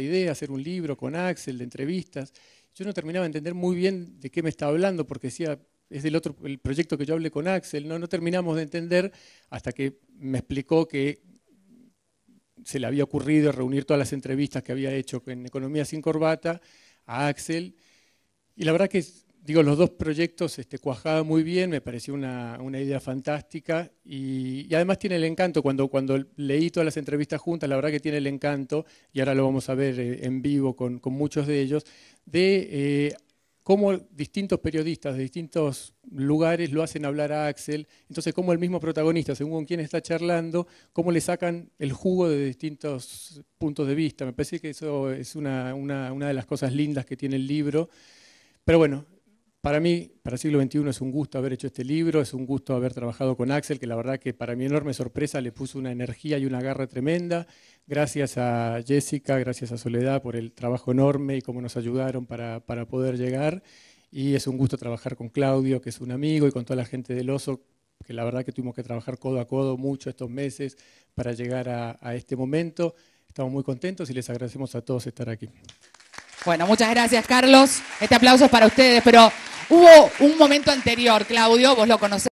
idea, hacer un libro con Axel de entrevistas. Yo no terminaba de entender muy bien de qué me estaba hablando, porque decía, es del otro, el proyecto que yo hablé con Axel, no, no terminamos de entender hasta que me explicó que se le había ocurrido reunir todas las entrevistas que había hecho en Economía sin Corbata a Axel. Y la verdad que digo, los dos proyectos este, cuajaban muy bien, me pareció una, idea fantástica y, además tiene el encanto, cuando, cuando leí todas las entrevistas juntas, la verdad que tiene el encanto, y ahora lo vamos a ver eh, en vivo con, muchos de ellos, de eh, cómo distintos periodistas de distintos lugares lo hacen hablar a Axel, entonces cómo el mismo protagonista, según con quién está charlando, cómo le sacan el jugo de distintos puntos de vista. Me parece que eso es una, una de las cosas lindas que tiene el libro. Pero bueno, para mí, para el siglo XXI, es un gusto haber hecho este libro, es un gusto haber trabajado con Axel, que la verdad que para mi enorme sorpresa le puso una energía y una garra tremenda. Gracias a Jessica, gracias a Soledad por el trabajo enorme y cómo nos ayudaron para, poder llegar. Y es un gusto trabajar con Claudio, que es un amigo, y con toda la gente del Oso, que la verdad que tuvimos que trabajar codo a codo mucho estos meses para llegar a este momento. Estamos muy contentos y les agradecemos a todos estar aquí. Bueno, muchas gracias, Carlos. Este aplauso es para ustedes, pero hubo un momento anterior, Claudio, vos lo conocés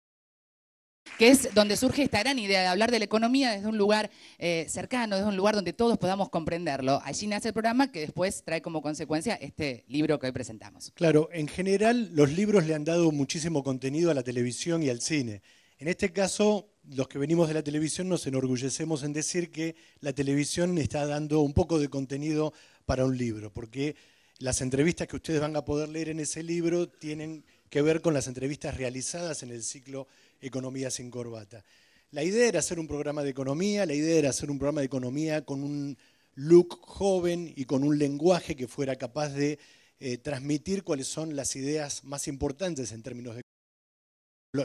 que es donde surge esta gran idea de hablar de la economía desde un lugar eh, cercano, desde un lugar donde todos podamos comprenderlo. Allí nace el programa que después trae como consecuencia este libro que hoy presentamos. Claro, en general los libros le han dado muchísimo contenido a la televisión y al cine. En este caso, los que venimos de la televisión nos enorgullecemos en decir que la televisión está dando un poco de contenido para un libro, porque las entrevistas que ustedes van a poder leer en ese libro tienen que ver con las entrevistas realizadas en el ciclo Economía sin corbata. La idea era hacer un programa de economía, la idea era hacer un programa de economía con un look joven y con un lenguaje que fuera capaz de eh, transmitir cuáles son las ideas más importantes en términos de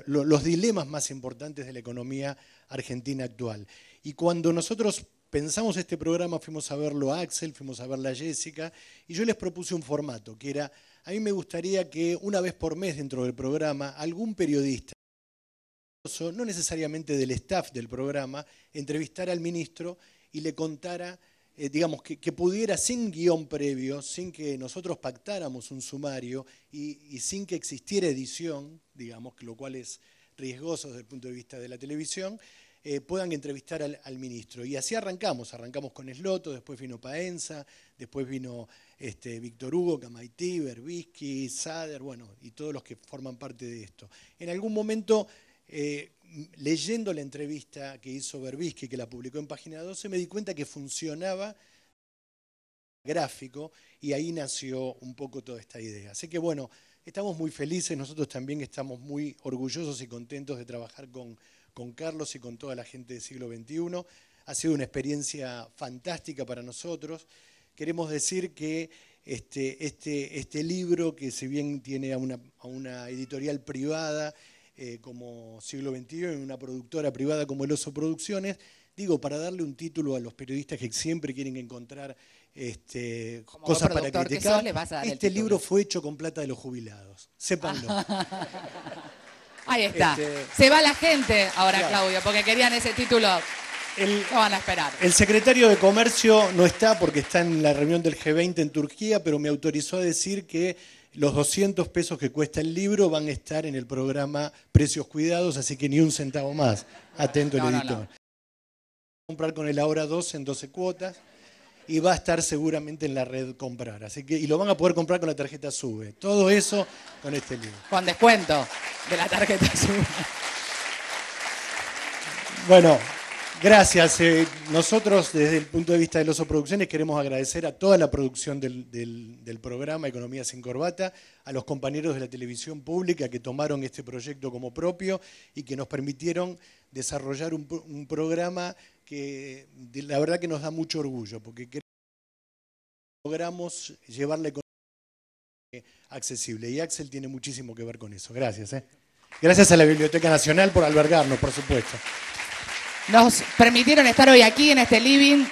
los dilemas más importantes de la economía argentina actual. Y cuando nosotros pensamos este programa, fuimos a verlo a Axel, fuimos a verla a Jessica, y yo les propuse un formato, que era, a mí me gustaría que una vez por mes dentro del programa, algún periodista, no necesariamente del staff del programa, entrevistara al ministro y le contara, eh, digamos, que, pudiera sin guión previo, sin que nosotros pactáramos un sumario y, y sin que existiera edición, digamos, lo cual es riesgoso desde el punto de vista de la televisión, eh, puedan entrevistar al, ministro. Y así arrancamos, arrancamos con Esloto, después vino Paenza, después vino este, Víctor Hugo, Camaití, Berbisky, Sader, bueno, y todos los que forman parte de esto. En algún momento, eh, leyendo la entrevista que hizo Berbisky, que la publicó en Página 12, me di cuenta que funcionaba gráfico y ahí nació un poco toda esta idea. Así que bueno, estamos muy felices, nosotros también estamos muy orgullosos y contentos de trabajar con con Carlos y con toda la gente del siglo XXI. Ha sido una experiencia fantástica para nosotros. Queremos decir que este, este, este libro, que si bien tiene a una, editorial privada eh, como siglo XXI, una productora privada como El Oso Producciones, digo, para darle un título a los periodistas que siempre quieren encontrar este, cosas para criticar. este libro fue hecho con plata de los jubilados, sépanlo. Ahí está. Este, Se va la gente ahora, Claudio, porque querían ese título. El, van a esperar. El secretario de Comercio no está porque está en la reunión del G20 en Turquía, pero me autorizó a decir que los 200 pesos que cuesta el libro van a estar en el programa Precios Cuidados, así que ni un centavo más. Atento el editor. Comprar con el ahora 2 en 12 cuotas y va a estar seguramente en la red comprar. Así que, y lo van a poder comprar con la tarjeta SUBE. Todo eso con este libro. Con descuento de la tarjeta SUBE. Bueno, gracias. Eh. nosotros, desde el punto de vista de los Producciones, queremos agradecer a toda la producción del, programa Economía sin Corbata, a los compañeros de la televisión pública que tomaron este proyecto como propio y que nos permitieron desarrollar un, un programa que la verdad que nos da mucho orgullo, porque creo que logramos llevarle con accesible. Y Axel tiene muchísimo que ver con eso. Gracias. ¿eh? Gracias a la Biblioteca Nacional por albergarnos, por supuesto. Nos permitieron estar hoy aquí en este living,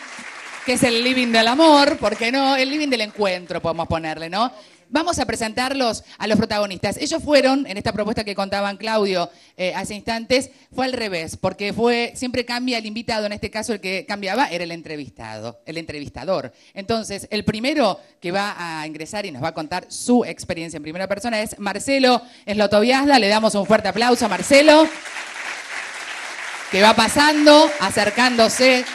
que es el living del amor, porque no, el living del encuentro podemos ponerle, ¿no? Vamos a presentarlos a los protagonistas. Ellos fueron, en esta propuesta que contaban Claudio eh, hace instantes, fue al revés, porque fue, siempre cambia el invitado, en este caso el que cambiaba era el entrevistado, el entrevistador. Entonces, el primero que va a ingresar y nos va a contar su experiencia en primera persona es Marcelo Eslotoviasda. Le damos un fuerte aplauso a Marcelo, que va pasando, acercándose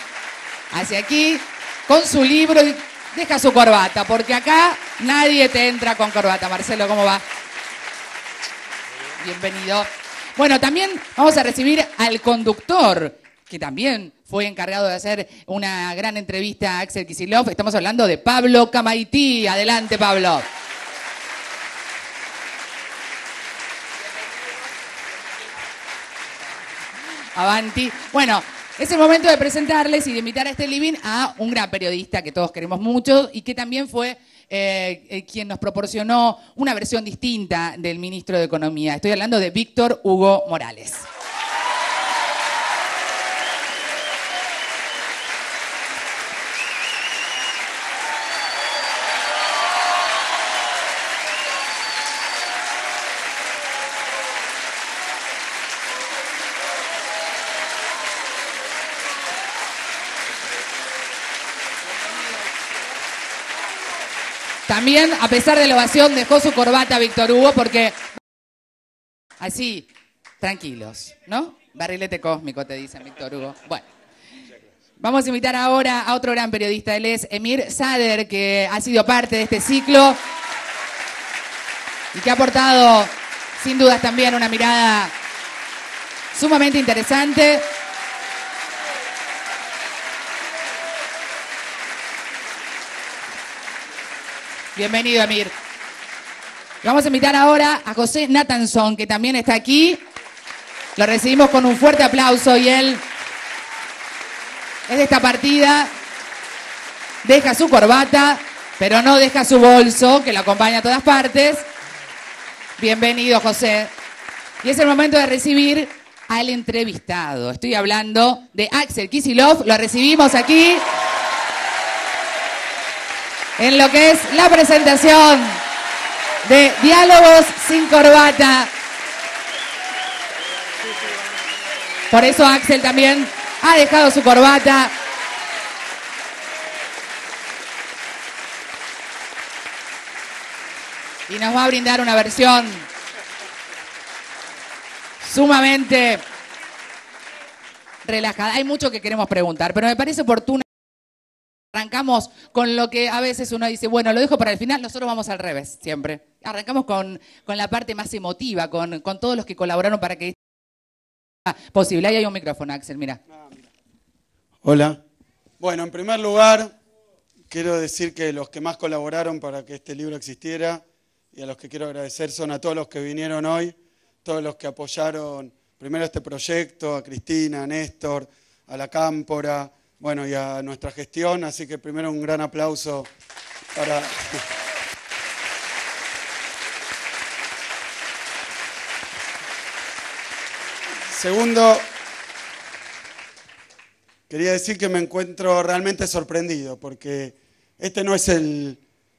hacia aquí, con su libro deja su corbata, porque acá nadie te entra con corbata. Marcelo, ¿cómo va? Bienvenido. Bueno, también vamos a recibir al conductor, que también fue encargado de hacer una gran entrevista a Axel Kisilov. Estamos hablando de Pablo Camaití. Adelante, Pablo. Avanti. Bueno, es el momento de presentarles y de invitar a este living a un gran periodista que todos queremos mucho y que también fue eh, eh, quien nos proporcionó una versión distinta del ministro de Economía. Estoy hablando de Víctor Hugo Morales. También, a pesar de la ovación, dejó su corbata Víctor Hugo porque... Así, tranquilos, ¿no? Barrilete cósmico, te dicen Víctor Hugo. Bueno. Vamos a invitar ahora a otro gran periodista, él es Emir Sader, que ha sido parte de este ciclo y que ha aportado, sin dudas, también una mirada sumamente interesante. Bienvenido, Amir. Vamos a invitar ahora a José Natanson, que también está aquí. Lo recibimos con un fuerte aplauso y él es de esta partida. Deja su corbata, pero no deja su bolso, que lo acompaña a todas partes. Bienvenido, José. Y es el momento de recibir al entrevistado. Estoy hablando de Axel Kisilov. Lo recibimos aquí en lo que es la presentación de Diálogos sin Corbata. Por eso Axel también ha dejado su corbata. Y nos va a brindar una versión sumamente relajada. Hay mucho que queremos preguntar, pero me parece oportuno arrancamos con lo que a veces uno dice, bueno, lo dejo para el final, nosotros vamos al revés siempre. Arrancamos con, la parte más emotiva, con, todos los que colaboraron para que posible. Ahí hay un micrófono, Axel, mira. Hola. Bueno, en primer lugar, quiero decir que los que más colaboraron para que este libro existiera y a los que quiero agradecer son a todos los que vinieron hoy, todos los que apoyaron primero este proyecto, a Cristina, a Néstor, a la Cámpora, bueno, y a nuestra gestión. Así que primero un gran aplauso para... Segundo, quería decir que me encuentro realmente sorprendido porque este no es el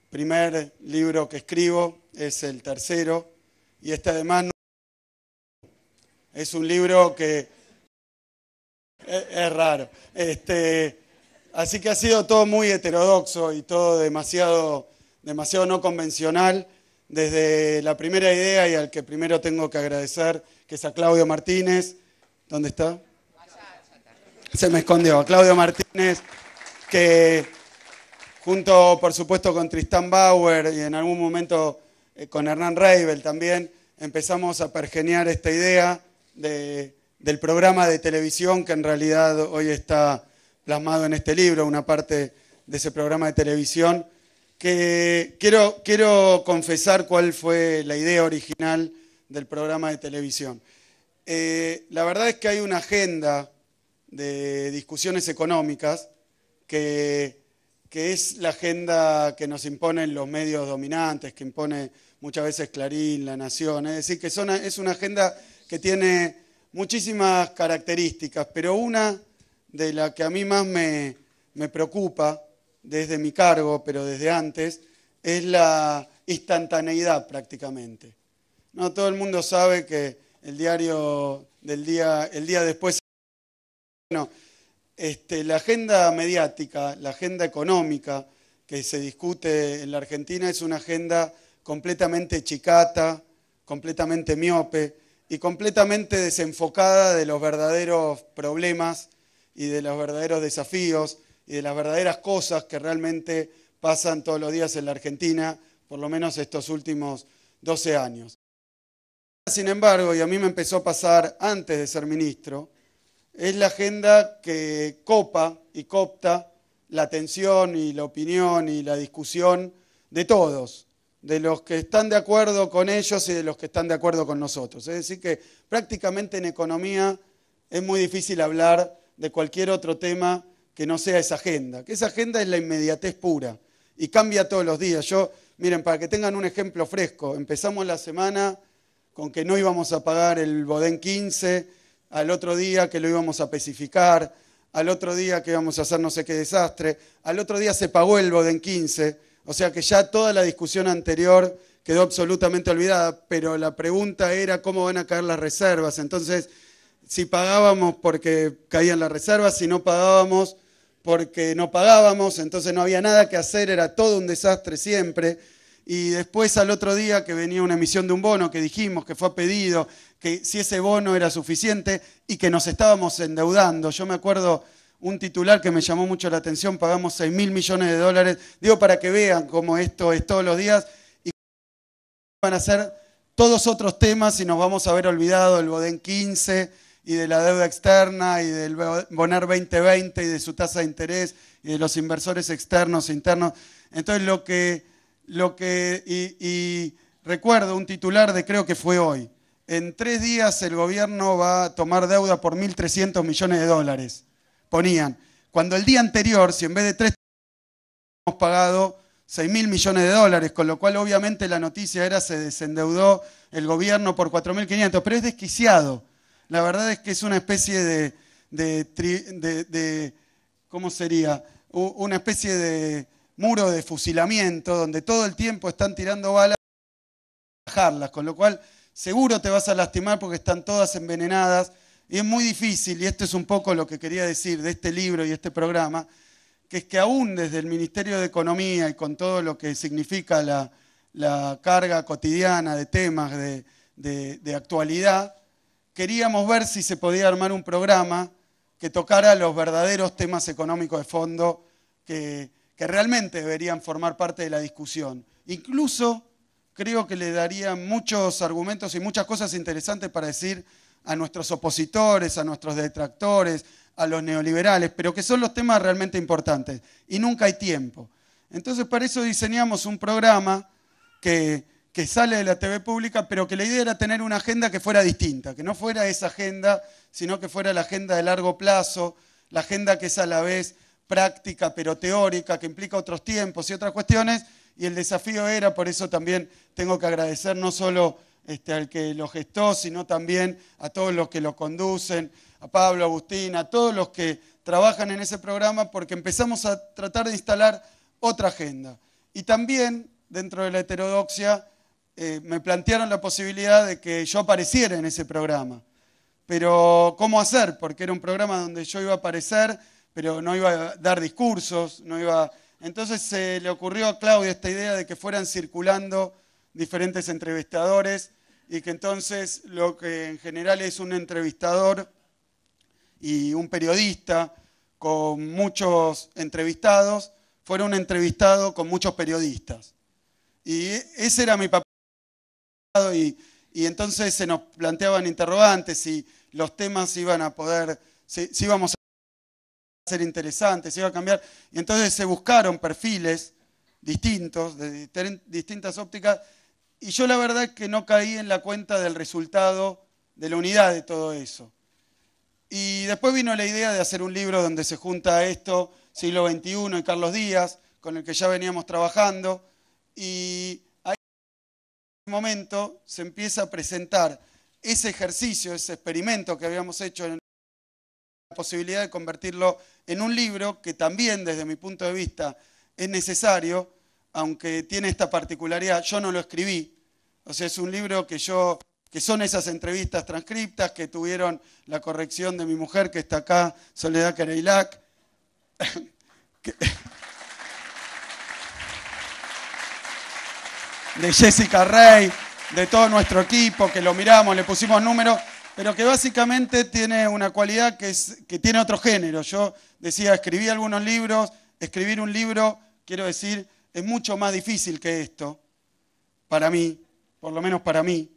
primer libro que escribo, es el tercero y este además es un libro que es, raro. Este, así que ha sido todo muy heterodoxo y todo demasiado, demasiado no convencional. Desde la primera idea y al que primero tengo que agradecer, que es a Claudio Martínez. ¿Dónde está? Se me escondió. A Claudio Martínez, que junto, por supuesto, con Tristán Bauer y en algún momento eh, con Hernán Reibel también, empezamos a pergeniar esta idea de del programa de televisión que en realidad hoy está plasmado en este libro, una parte de ese programa de televisión, que quiero, quiero confesar cuál fue la idea original del programa de televisión. Eh, la verdad es que hay una agenda de discusiones económicas que, que, es la agenda que nos imponen los medios dominantes, que impone muchas veces Clarín, La Nación, es decir, que es una agenda que tiene muchísimas características, pero una de las que a mí más me, preocupa desde mi cargo, pero desde antes, es la instantaneidad prácticamente. No todo el mundo sabe que el diario del día, el día después, bueno, este, la agenda mediática, la agenda económica que se discute en la Argentina es una agenda completamente chicata, completamente miope y completamente desenfocada de los verdaderos problemas y de los verdaderos desafíos y de las verdaderas cosas que realmente pasan todos los días en la Argentina, por lo menos estos últimos 12 años. Sin embargo, y a mí me empezó a pasar antes de ser ministro, es la agenda que copa y copta la atención y la opinión y la discusión de todos, de los que están de acuerdo con ellos y de los que están de acuerdo con nosotros. Es decir, que prácticamente en economía es muy difícil hablar de cualquier otro tema que no sea esa agenda, que esa agenda es la inmediatez pura y cambia todos los días. Yo, miren, para que tengan un ejemplo fresco, empezamos la semana con que no íbamos a pagar el Boden 15, al otro día que lo íbamos a especificar, al otro día que íbamos a hacer no sé qué desastre, al otro día se pagó el Boden 15 o sea que ya toda la discusión anterior quedó absolutamente olvidada, pero la pregunta era cómo van a caer las reservas. Entonces, si pagábamos porque caían las reservas, si no pagábamos porque no pagábamos, entonces no había nada que hacer, era todo un desastre siempre. Y después al otro día que venía una emisión de un bono que dijimos que fue pedido, que si ese bono era suficiente y que nos estábamos endeudando. Yo me acuerdo un titular que me llamó mucho la atención, pagamos seis mil millones de dólares, digo para que vean cómo esto es todos los días, y van a ser todos otros temas y nos vamos a haber olvidado del Boden 15 y de la deuda externa y del Bonar 2020 y de su tasa de interés y de los inversores externos, internos. Entonces lo que, lo que y, y recuerdo un titular de creo que fue hoy, en tres días el gobierno va a tomar deuda por 1.300 millones de dólares ponían, cuando el día anterior, si en vez de tres hemos pagado seis mil millones de dólares, con lo cual obviamente la noticia era se desendeudó el gobierno por 4.500, pero es desquiciado. La verdad es que es una especie de, de, ¿cómo sería? Una especie de muro de fusilamiento donde todo el tiempo están tirando balas bajarlas, con lo cual seguro te vas a lastimar porque están todas envenenadas y es muy difícil, y esto es un poco lo que quería decir de este libro y este programa, que es que aún desde el Ministerio de Economía y con todo lo que significa la, carga cotidiana de temas de, actualidad, queríamos ver si se podía armar un programa que tocara los verdaderos temas económicos de fondo que, que, realmente deberían formar parte de la discusión. Incluso creo que le daría muchos argumentos y muchas cosas interesantes para decir a nuestros opositores, a nuestros detractores, a los neoliberales, pero que son los temas realmente importantes y nunca hay tiempo. Entonces para eso diseñamos un programa que, sale de la TV pública, pero que la idea era tener una agenda que fuera distinta, que no fuera esa agenda, sino que fuera la agenda de largo plazo, la agenda que es a la vez práctica pero teórica, que implica otros tiempos y otras cuestiones, y el desafío era, por eso también tengo que agradecer no solo este, al que lo gestó, sino también a todos los que lo conducen, a Pablo, a Agustín, a todos los que trabajan en ese programa, porque empezamos a tratar de instalar otra agenda. Y también, dentro de la heterodoxia, eh, me plantearon la posibilidad de que yo apareciera en ese programa. Pero, ¿cómo hacer? Porque era un programa donde yo iba a aparecer, pero no iba a dar discursos, no iba... Entonces se le ocurrió a Claudia esta idea de que fueran circulando diferentes entrevistadores y que entonces lo que en general es un entrevistador y un periodista con muchos entrevistados, fueron un entrevistado con muchos periodistas. Y ese era mi papel. Y, entonces se nos planteaban interrogantes si los temas iban a poder, si, si íbamos a ser interesantes, si iba a cambiar. Y entonces se buscaron perfiles distintos, de distintas ópticas, y yo la verdad que no caí en la cuenta del resultado de la unidad de todo eso. Y después vino la idea de hacer un libro donde se junta esto, siglo XXI y Carlos Díaz, con el que ya veníamos trabajando. Y ahí en ese momento se empieza a presentar ese ejercicio, ese experimento que habíamos hecho en la posibilidad de convertirlo en un libro que también desde mi punto de vista es necesario aunque tiene esta particularidad, yo no lo escribí. O sea, es un libro que yo, que son esas entrevistas transcriptas que tuvieron la corrección de mi mujer que está acá, Soledad Careilac. de Jessica Rey, de todo nuestro equipo, que lo miramos, le pusimos números, pero que básicamente tiene una cualidad que, que tiene otro género. Yo decía, escribí algunos libros, escribir un libro, quiero decir, es mucho más difícil que esto, para mí, por lo menos para mí.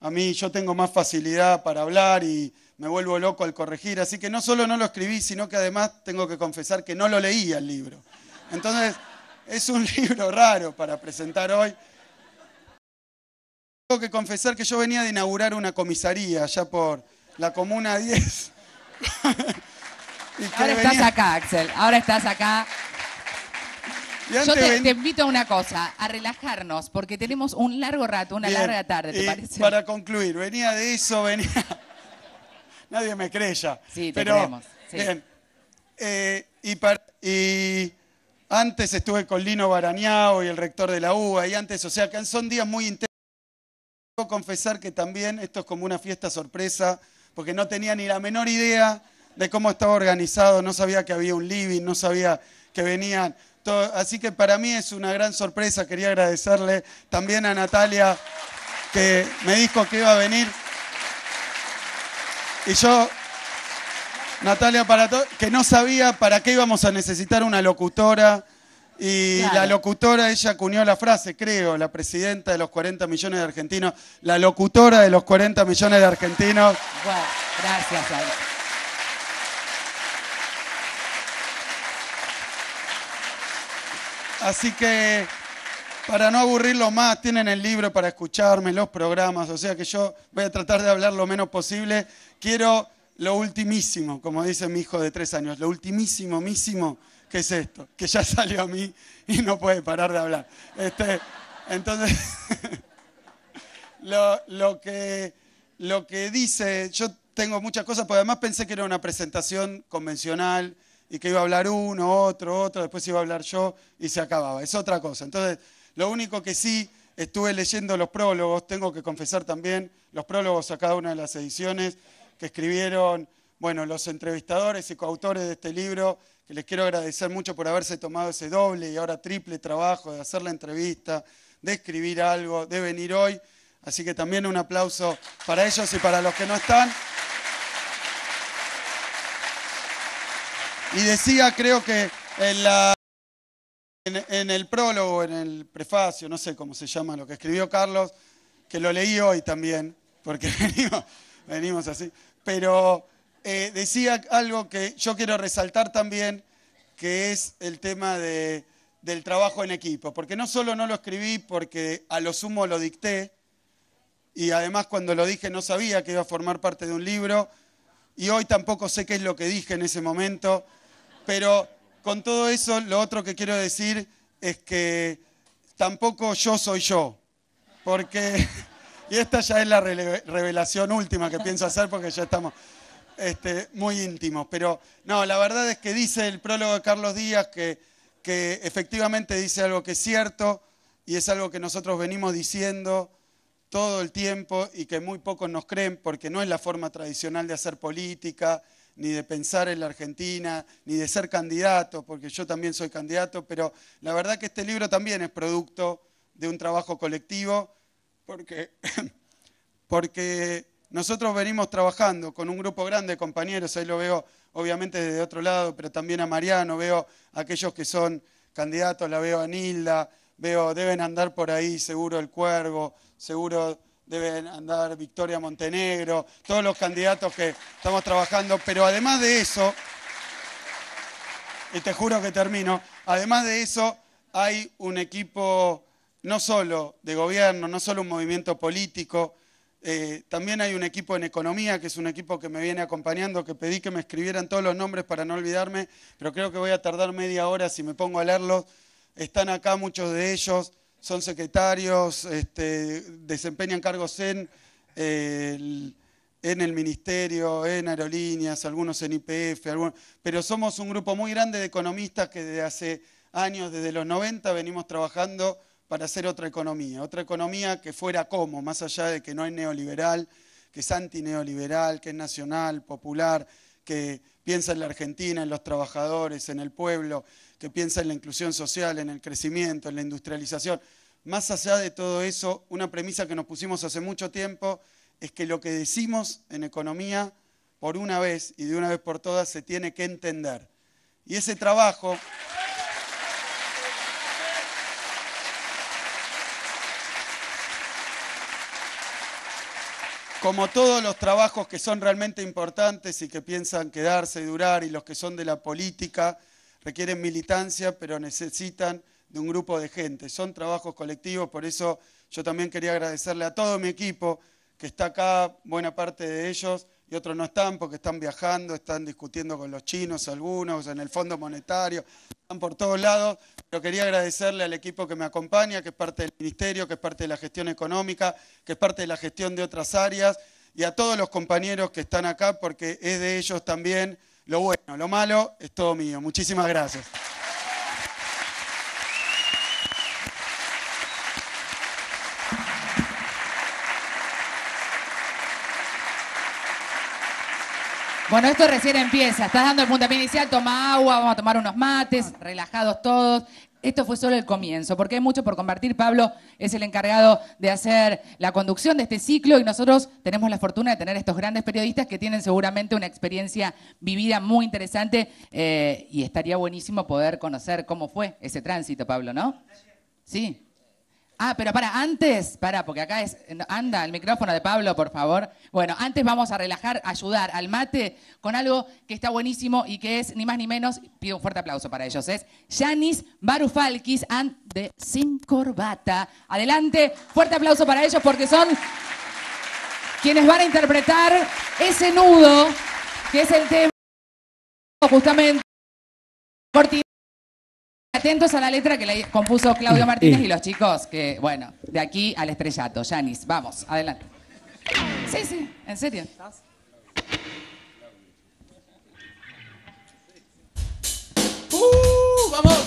A mí yo tengo más facilidad para hablar y me vuelvo loco al corregir, así que no solo no lo escribí, sino que además tengo que confesar que no lo leía el libro. Entonces, es un libro raro para presentar hoy. Tengo que confesar que yo venía de inaugurar una comisaría allá por la Comuna 10. Ahora estás acá, Axel. Ahora estás acá yo te, invito a una cosa, a relajarnos, porque tenemos un largo rato, una larga tarde, ¿te parece? Para concluir, venía de eso, venía. Nadie me creía Sí, pero... Bien. Eh, y, antes estuve con Lino Barañao y el rector de la UBA, y antes, o sea, que son días muy intensos. confesar que también esto es como una fiesta sorpresa, porque no tenía ni la menor idea de cómo estaba organizado, no sabía que había un living, no sabía que venían Así que para mí es una gran sorpresa. Quería agradecerle también a Natalia que me dijo que iba a venir. Y yo, Natalia, para que no sabía para qué íbamos a necesitar una locutora. Y la locutora, ella acuñó la frase, creo, la presidenta de los 40 millones de argentinos, la locutora de los 40 millones de argentinos. gracias, Así que para no aburrirlo más, tienen el libro para escucharme, los programas, o sea que yo voy a tratar de hablar lo menos posible. Quiero lo ultimísimo, como dice mi hijo de tres años, lo ultimísimo, que es esto, que ya salió a mí y no puede parar de hablar. Este, entonces, lo, que, lo que dice, yo tengo muchas cosas, porque además pensé que era una presentación convencional y que iba a hablar uno, otro, otro, después iba a hablar yo y se acababa. Es otra cosa. Entonces, lo único que sí estuve leyendo los prólogos, tengo que confesar también los prólogos a cada una de las ediciones que escribieron, bueno, los entrevistadores y coautores de este libro, que les quiero agradecer mucho por haberse tomado ese doble y ahora triple trabajo de hacer la entrevista, de escribir algo, de venir hoy. Así que también un aplauso para ellos y para los que no están. Y decía, creo que en, el prólogo, en el prefacio, no sé cómo se llama, lo que escribió Carlos, que lo leí hoy también, porque venimos, así, pero eh, decía algo que yo quiero resaltar también, que es el tema del trabajo en equipo, porque no solo no lo escribí porque a lo sumo lo dicté, y además cuando lo dije no sabía que iba a formar parte de un libro, y hoy tampoco sé qué es lo que dije en ese momento, pero con todo eso, lo otro que quiero decir es que tampoco yo soy yo, porque, y esta ya es la revelación última que pienso hacer porque ya estamos este, muy íntimos, pero no, la verdad es que dice el prólogo de Carlos Díaz que, que efectivamente dice algo que es cierto y es algo que nosotros venimos diciendo todo el tiempo y que muy pocos nos creen porque no es la forma tradicional de hacer política, ni de pensar en la Argentina, ni de ser candidato, porque yo también soy candidato, pero la verdad que este libro también es producto de un trabajo colectivo, porque, porque nosotros venimos trabajando con un grupo grande de compañeros, ahí lo veo obviamente desde otro lado, pero también a Mariano, veo a aquellos que son candidatos, la veo a Nilda, veo, deben andar por ahí seguro el cuervo, seguro deben andar Victoria Montenegro, todos los candidatos que estamos trabajando, pero además de eso, y te juro que termino, además de eso hay un equipo no solo de gobierno, no solo un movimiento político, eh, también hay un equipo en economía, que es un equipo que me viene acompañando, que pedí que me escribieran todos los nombres para no olvidarme, pero creo que voy a tardar media hora si me pongo a leerlos. Están acá muchos de ellos son secretarios, este, desempeñan cargos en, en el ministerio, en aerolíneas, algunos en IPF, pero somos un grupo muy grande de economistas que desde hace años, desde los 90, venimos trabajando para hacer otra economía, otra economía que fuera como, más allá de que no es neoliberal, que es antineoliberal, que es nacional, popular, que piensa en la Argentina, en los trabajadores, en el pueblo, que piensa en la inclusión social, en el crecimiento, en la industrialización. Más allá de todo eso, una premisa que nos pusimos hace mucho tiempo es que lo que decimos en economía, por una vez y de una vez por todas, se tiene que entender. Y ese trabajo... como todos los trabajos que son realmente importantes y que piensan quedarse y durar, y los que son de la política, requieren militancia, pero necesitan de un grupo de gente. Son trabajos colectivos, por eso yo también quería agradecerle a todo mi equipo que está acá, buena parte de ellos, y otros no están porque están viajando, están discutiendo con los chinos algunos, en el Fondo Monetario, están por todos lados, pero quería agradecerle al equipo que me acompaña, que es parte del Ministerio, que es parte de la gestión económica, que es parte de la gestión de otras áreas, y a todos los compañeros que están acá porque es de ellos también lo bueno, lo malo, es todo mío. Muchísimas gracias. Bueno, esto recién empieza. Estás dando el puntapié inicial, toma agua, vamos a tomar unos mates, ah. relajados todos. Esto fue solo el comienzo, porque hay mucho por compartir. Pablo es el encargado de hacer la conducción de este ciclo y nosotros tenemos la fortuna de tener estos grandes periodistas que tienen seguramente una experiencia vivida muy interesante eh, y estaría buenísimo poder conocer cómo fue ese tránsito, Pablo, ¿no? Sí. Ah, pero para, antes, para, porque acá es, anda, el micrófono de Pablo, por favor. Bueno, antes vamos a relajar, ayudar al mate con algo que está buenísimo y que es, ni más ni menos, pido un fuerte aplauso para ellos, es Yanis Barufalkis and de Sin Corbata. Adelante, fuerte aplauso para ellos porque son quienes van a interpretar ese nudo, que es el tema justamente atentos a la letra que le compuso Claudio Martínez y los chicos que, bueno, de aquí al estrellato. Yanis, vamos, adelante. Sí, sí, en serio. ¡Uh! ¡Vamos!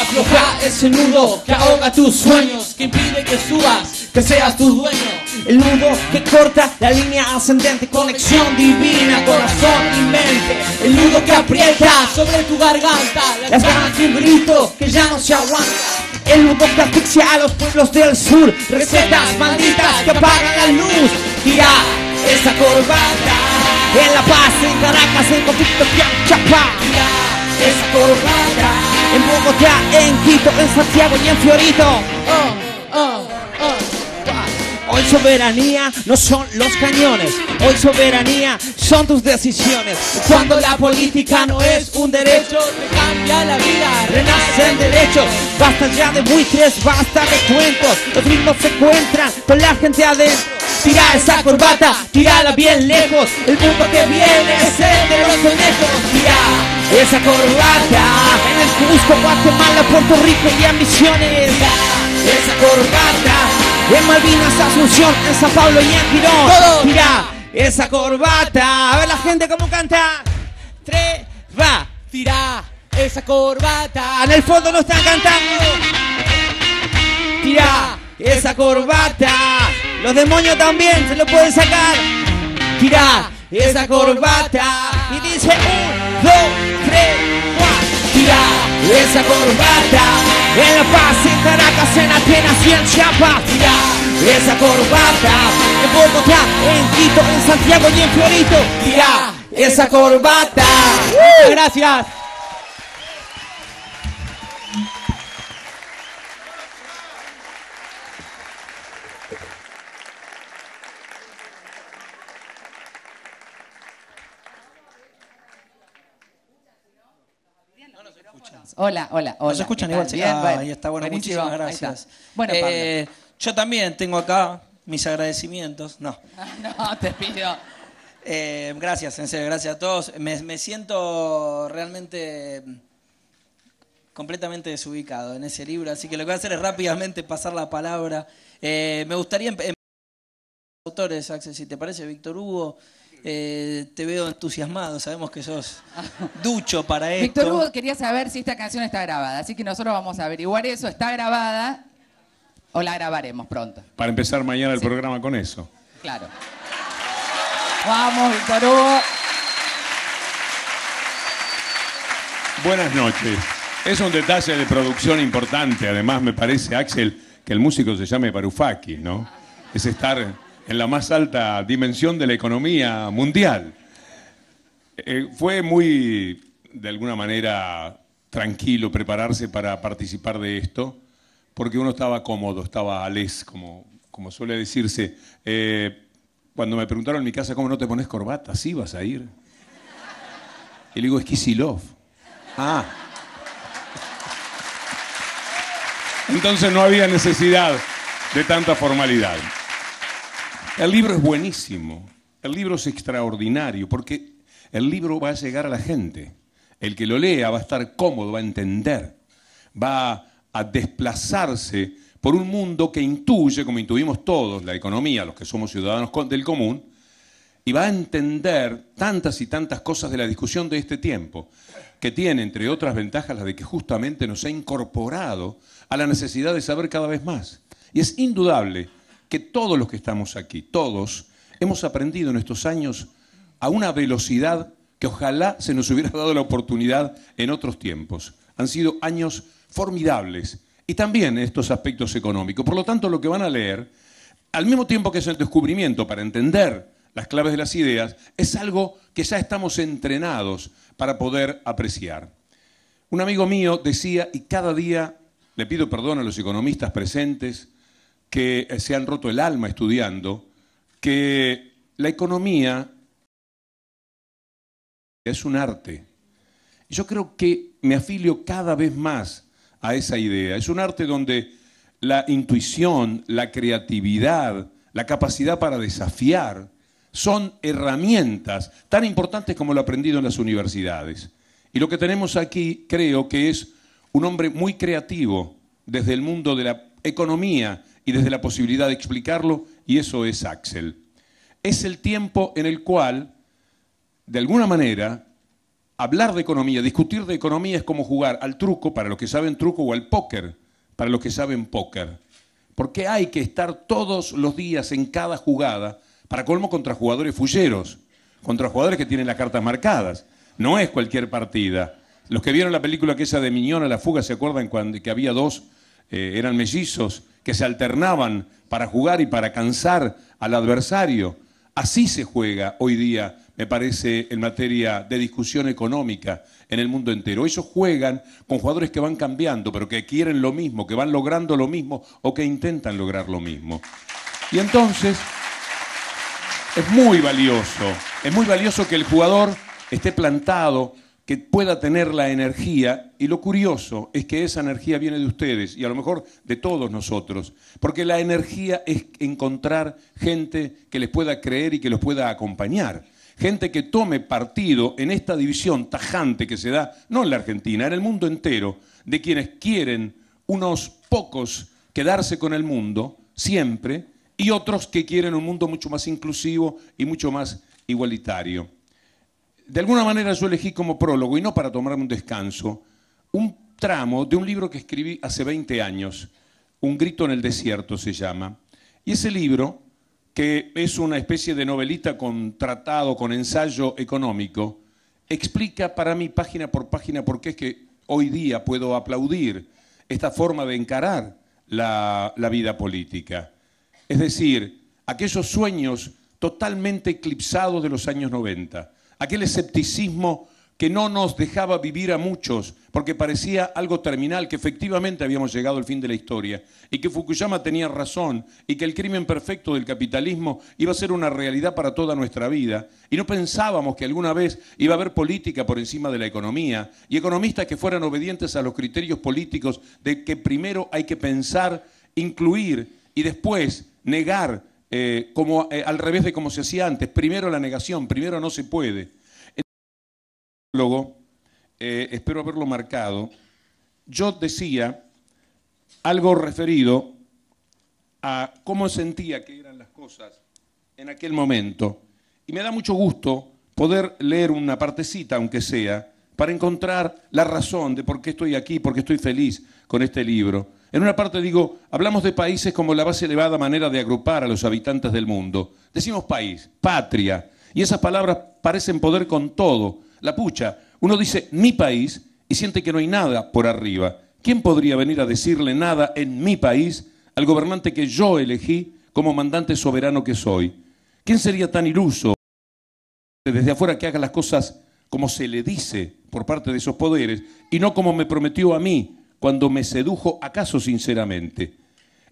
Afloja ese nudo que ahoga tus sueños, que impide que subas, que seas tu dueño. El nudo que corta la línea ascendente, conexión divina, corazón y mente. El nudo que aprieta sobre tu garganta, las ganas de un grito que ya no se aguanta. El nudo que asfixia a los pueblos del sur, recetas malditas que apagan la luz. Tira esa corbata. En La Paz, en Caracas, en conflicto, en Chapa. Tira esa corbata en Bogotá, en Quito, en Santiago y en Fiorito. Oh, oh, oh. Hoy soberanía no son los cañones, hoy soberanía son tus decisiones. Cuando la política no es un derecho, te cambia la vida, renace el derecho. Basta ya de buitres, basta de cuentos, los mismos se encuentran con la gente adentro. Tira esa corbata, tírala bien lejos, el mundo que viene es el de los conejos. Tira esa corbata, en el Cusco, Guatemala, Puerto Rico y ambiciones. Tira esa corbata en Malvinas, Asunción, en San Pablo y en Girón. Tira esa corbata. A ver la gente cómo canta. Tres, va. Tira esa corbata. En el fondo no están cantando. Tira esa corbata. Los demonios también se lo pueden sacar. Tira esa corbata. Y dice un, dos, tres, cuatro. Tira esa corbata. En la en Caracas, en Atenas y en Chiapas. esa corbata en Bogotá, en Quito, en Santiago y en Fiorito. mira esa corbata. gracias. Hola, hola, hola. Nos escuchan igual, Ah, ahí está, bueno, muchísimas gracias. Bueno, eh, yo también tengo acá mis agradecimientos. No. no, te pido. Eh, gracias, en serio, gracias a todos. Me, siento realmente completamente desubicado en ese libro, así que lo que voy a hacer es rápidamente pasar la palabra. Eh, me gustaría em- em- autores, Axel, si te parece, Víctor Hugo, eh, te veo entusiasmado, sabemos que sos ducho para esto. Víctor Hugo quería saber si esta canción está grabada, así que nosotros vamos a averiguar eso. ¿Está grabada o la grabaremos pronto? Para empezar mañana el programa con eso. Claro. Vamos, Víctor Hugo. Buenas noches. Es un detalle de producción importante, además me parece, Axel, que el músico se llame Parufaki, ¿no? Es estar en la más alta dimensión de la economía mundial. Eh, fue muy, de alguna manera, tranquilo prepararse para participar de esto, porque uno estaba cómodo, estaba a como, como suele decirse. Eh, cuando me preguntaron en mi casa, ¿cómo no te pones corbata? Sí, vas a ir. Y le digo, es love. Ah. Entonces no había necesidad de tanta formalidad. El libro es buenísimo, el libro es extraordinario, porque el libro va a llegar a la gente. El que lo lea va a estar cómodo, va a entender, va a desplazarse por un mundo que intuye, como intuimos todos, la economía, los que somos ciudadanos del común, y va a entender tantas y tantas cosas de la discusión de este tiempo, que tiene, entre otras ventajas, la de que justamente nos ha incorporado a la necesidad de saber cada vez más. Y es indudable que todos los que estamos aquí, todos, hemos aprendido en estos años a una velocidad que ojalá se nos hubiera dado la oportunidad en otros tiempos. Han sido años formidables y también estos aspectos económicos. Por lo tanto, lo que van a leer, al mismo tiempo que es el descubrimiento para entender las claves de las ideas, es algo que ya estamos entrenados para poder apreciar. Un amigo mío decía, y cada día, le pido perdón a los economistas presentes, que eh, se han roto el alma estudiando, que la economía es un arte. Yo creo que me afilio cada vez más a esa idea. Es un arte donde la intuición, la creatividad, la capacidad para desafiar, son herramientas tan importantes como lo aprendido en las universidades. Y lo que tenemos aquí creo que es un hombre muy creativo desde el mundo de la economía, y desde la posibilidad de explicarlo, y eso es Axel. Es el tiempo en el cual, de alguna manera, hablar de economía, discutir de economía es como jugar al truco para los que saben truco o al póker para los que saben póker. Porque hay que estar todos los días en cada jugada, para colmo contra jugadores fulleros, contra jugadores que tienen las cartas marcadas. No es cualquier partida. Los que vieron la película que esa de Miñón a la fuga se acuerdan cuando, que había dos eh, eran mellizos que se alternaban para jugar y para cansar al adversario. Así se juega hoy día, me parece, en materia de discusión económica en el mundo entero. Ellos juegan con jugadores que van cambiando, pero que quieren lo mismo, que van logrando lo mismo o que intentan lograr lo mismo. Y entonces es muy valioso, es muy valioso que el jugador esté plantado que pueda tener la energía, y lo curioso es que esa energía viene de ustedes y a lo mejor de todos nosotros, porque la energía es encontrar gente que les pueda creer y que los pueda acompañar, gente que tome partido en esta división tajante que se da, no en la Argentina, en el mundo entero, de quienes quieren unos pocos quedarse con el mundo siempre y otros que quieren un mundo mucho más inclusivo y mucho más igualitario de alguna manera yo elegí como prólogo, y no para tomarme un descanso, un tramo de un libro que escribí hace 20 años, Un grito en el desierto se llama, y ese libro, que es una especie de novelita con tratado, con ensayo económico, explica para mí página por página por qué es que hoy día puedo aplaudir esta forma de encarar la, vida política. Es decir, aquellos sueños totalmente eclipsados de los años 90 aquel escepticismo que no nos dejaba vivir a muchos, porque parecía algo terminal, que efectivamente habíamos llegado al fin de la historia, y que Fukuyama tenía razón, y que el crimen perfecto del capitalismo iba a ser una realidad para toda nuestra vida, y no pensábamos que alguna vez iba a haber política por encima de la economía, y economistas que fueran obedientes a los criterios políticos de que primero hay que pensar, incluir y después negar eh, como eh, al revés de como se hacía antes, primero la negación, primero no se puede. El eh, espero haberlo marcado, yo decía algo referido a cómo sentía que eran las cosas en aquel momento. Y me da mucho gusto poder leer una partecita, aunque sea, para encontrar la razón de por qué estoy aquí, por qué estoy feliz con este libro. En una parte digo, hablamos de países como la más elevada manera de agrupar a los habitantes del mundo. Decimos país, patria, y esas palabras parecen poder con todo. La pucha, uno dice mi país y siente que no hay nada por arriba. ¿Quién podría venir a decirle nada en mi país al gobernante que yo elegí como mandante soberano que soy? ¿Quién sería tan iluso desde afuera que haga las cosas como se le dice por parte de esos poderes y no como me prometió a mí cuando me sedujo, acaso sinceramente.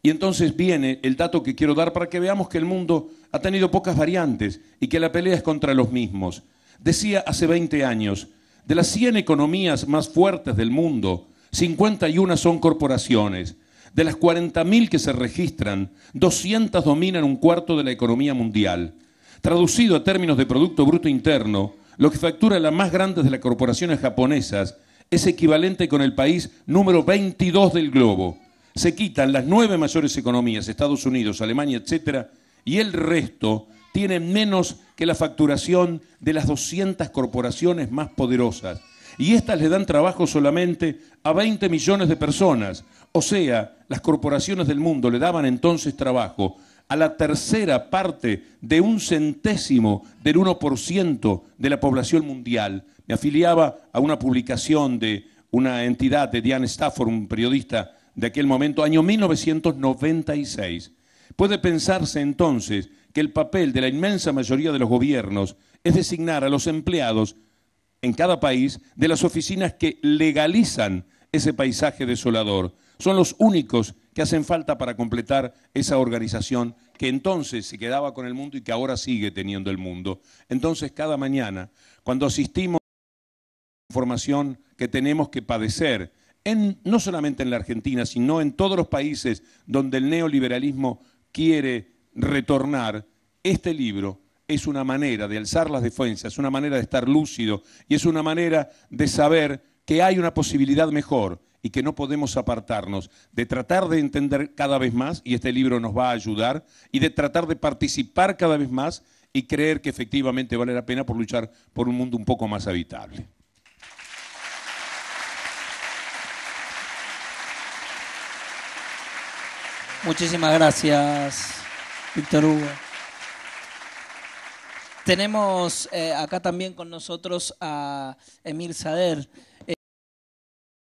Y entonces viene el dato que quiero dar para que veamos que el mundo ha tenido pocas variantes y que la pelea es contra los mismos. Decía hace 20 años, de las 100 economías más fuertes del mundo, 51 son corporaciones. De las 40.000 que se registran, 200 dominan un cuarto de la economía mundial. Traducido a términos de Producto Bruto Interno, lo que factura las más grandes de las corporaciones japonesas es equivalente con el país número 22 del globo. Se quitan las nueve mayores economías, Estados Unidos, Alemania, etcétera, y el resto tiene menos que la facturación de las 200 corporaciones más poderosas. Y estas le dan trabajo solamente a 20 millones de personas. O sea, las corporaciones del mundo le daban entonces trabajo a la tercera parte de un centésimo del 1% de la población mundial me afiliaba a una publicación de una entidad de Diane Stafford, un periodista de aquel momento, año 1996. Puede pensarse entonces que el papel de la inmensa mayoría de los gobiernos es designar a los empleados en cada país de las oficinas que legalizan ese paisaje desolador. Son los únicos que hacen falta para completar esa organización que entonces se quedaba con el mundo y que ahora sigue teniendo el mundo. Entonces cada mañana, cuando asistimos formación que tenemos que padecer, no solamente en la Argentina, sino en todos los países donde el neoliberalismo quiere retornar, este libro es una manera de alzar las defensas, es una manera de estar lúcido y es una manera de saber que hay una posibilidad mejor y que no podemos apartarnos de tratar de entender cada vez más, y este libro nos va a ayudar, y de tratar de participar cada vez más y creer que efectivamente vale la pena por luchar por un mundo un poco más habitable. Muchísimas gracias, Víctor Hugo. Tenemos eh, acá también con nosotros a Emir Sader, eh,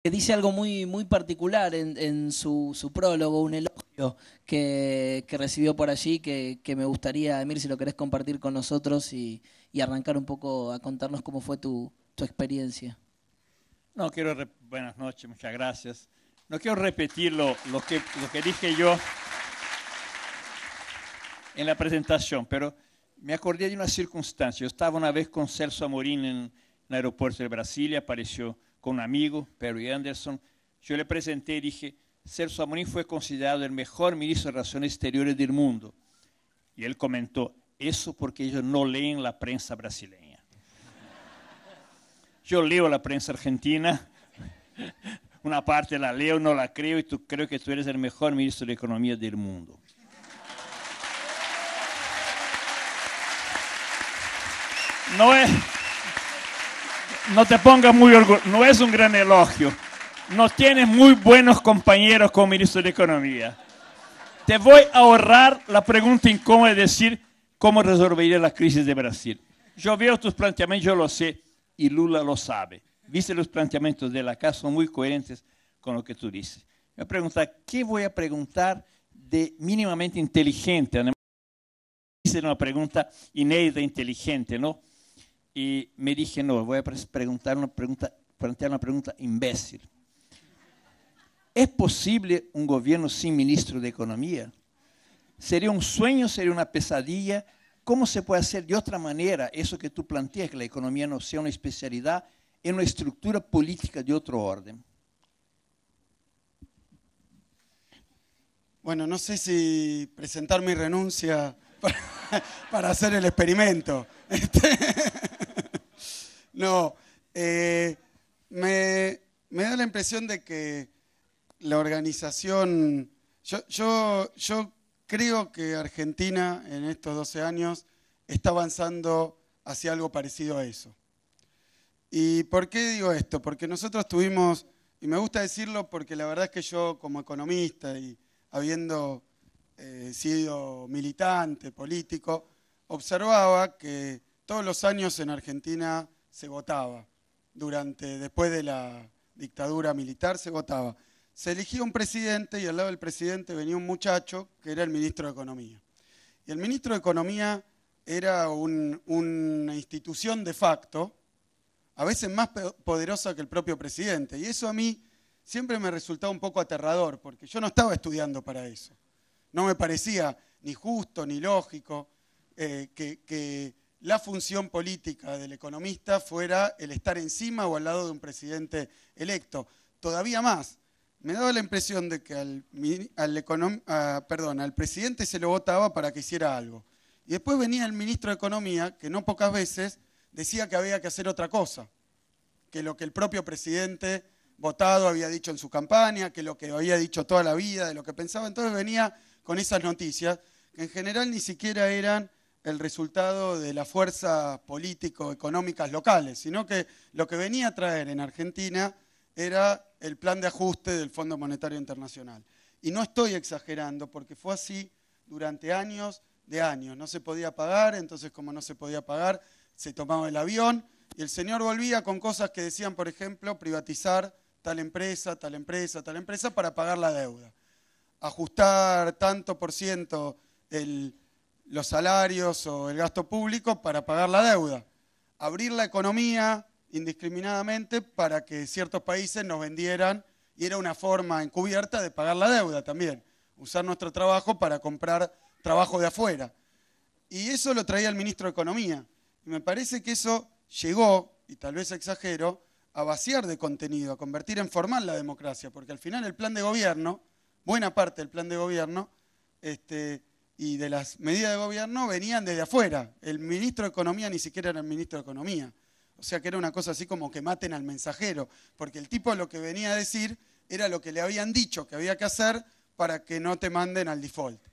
que dice algo muy, muy particular en, su, su, prólogo, un elogio que, recibió por allí, que, me gustaría, Emir, si lo querés compartir con nosotros y, arrancar un poco a contarnos cómo fue tu, tu experiencia. No, quiero. Buenas noches, muchas gracias. No quiero repetir lo, que, dije yo en la presentación, pero me acordé de una circunstancia. Yo estaba una vez con Celso Amorín en el aeropuerto de Brasilia, apareció con un amigo, Perry Anderson. Yo le presenté y dije, Celso Amorín fue considerado el mejor ministro de Relaciones Exteriores del mundo. Y él comentó, eso porque ellos no leen la prensa brasileña. Yo leo la prensa argentina, una parte la leo, no la creo y tú creo que tú eres el mejor ministro de Economía del mundo. No es, no te pongas muy orgulloso, no es un gran elogio. No tienes muy buenos compañeros como ministro de Economía. Te voy a ahorrar la pregunta incómoda de decir cómo resolvería la crisis de Brasil. Yo veo tus planteamientos, yo lo sé y Lula lo sabe. Viste los planteamientos de la casa, son muy coherentes con lo que tú dices. Me pregunta, ¿qué voy a preguntar de mínimamente inteligente? hice una pregunta inédita, inteligente, ¿no? Y me dije, no, voy a preguntar plantear una pregunta imbécil. ¿Es posible un gobierno sin ministro de Economía? ¿Sería un sueño, sería una pesadilla? ¿Cómo se puede hacer de otra manera eso que tú planteas, que la economía no sea una especialidad en una estructura política de otro orden. Bueno, no sé si presentar mi renuncia para, hacer el experimento. Este, no, eh, me, da la impresión de que la organización, yo, yo creo que Argentina en estos 12 años está avanzando hacia algo parecido a eso. ¿Y por qué digo esto? Porque nosotros tuvimos, y me gusta decirlo porque la verdad es que yo como economista y habiendo eh, sido militante, político, observaba que todos los años en Argentina se votaba. Durante, después de la dictadura militar se votaba. Se elegía un presidente y al lado del presidente venía un muchacho que era el ministro de Economía. Y el ministro de Economía era una institución de facto, a veces más poderosa que el propio presidente. Y eso a mí siempre me resultaba un poco aterrador, porque yo no estaba estudiando para eso. No me parecía ni justo ni lógico eh, que, la función política del economista fuera el estar encima o al lado de un presidente electo. Todavía más, me daba la impresión de que al, al presidente se lo votaba para que hiciera algo. Y después venía el ministro de Economía, que no pocas veces decía que había que hacer otra cosa, que lo que el propio presidente votado había dicho en su campaña, que lo que había dicho toda la vida, de lo que pensaba, entonces venía con esas noticias, que en general ni siquiera eran el resultado de las fuerzas político-económicas locales, sino que lo que venía a traer en Argentina era el plan de ajuste del Fondo Monetario Internacional. Y no estoy exagerando porque fue así durante años de años. No se podía pagar, entonces como no se podía pagar, se tomaba el avión y el señor volvía con cosas que decían, por ejemplo, privatizar tal empresa, tal empresa, tal empresa para pagar la deuda, ajustar tanto por ciento los salarios o el gasto público para pagar la deuda, abrir la economía indiscriminadamente para que ciertos países nos vendieran y era una forma encubierta de pagar la deuda también, usar nuestro trabajo para comprar trabajo de afuera. Y eso lo traía el ministro de Economía. Y me parece que eso llegó, y tal vez exagero, a vaciar de contenido, a convertir en formal la democracia, porque al final el plan de gobierno, buena parte del plan de gobierno, este, y de las medidas de gobierno venían desde afuera. El ministro de Economía ni siquiera era el ministro de Economía. O sea que era una cosa así como que maten al mensajero, porque el tipo lo que venía a decir era lo que le habían dicho que había que hacer para que no te manden al default.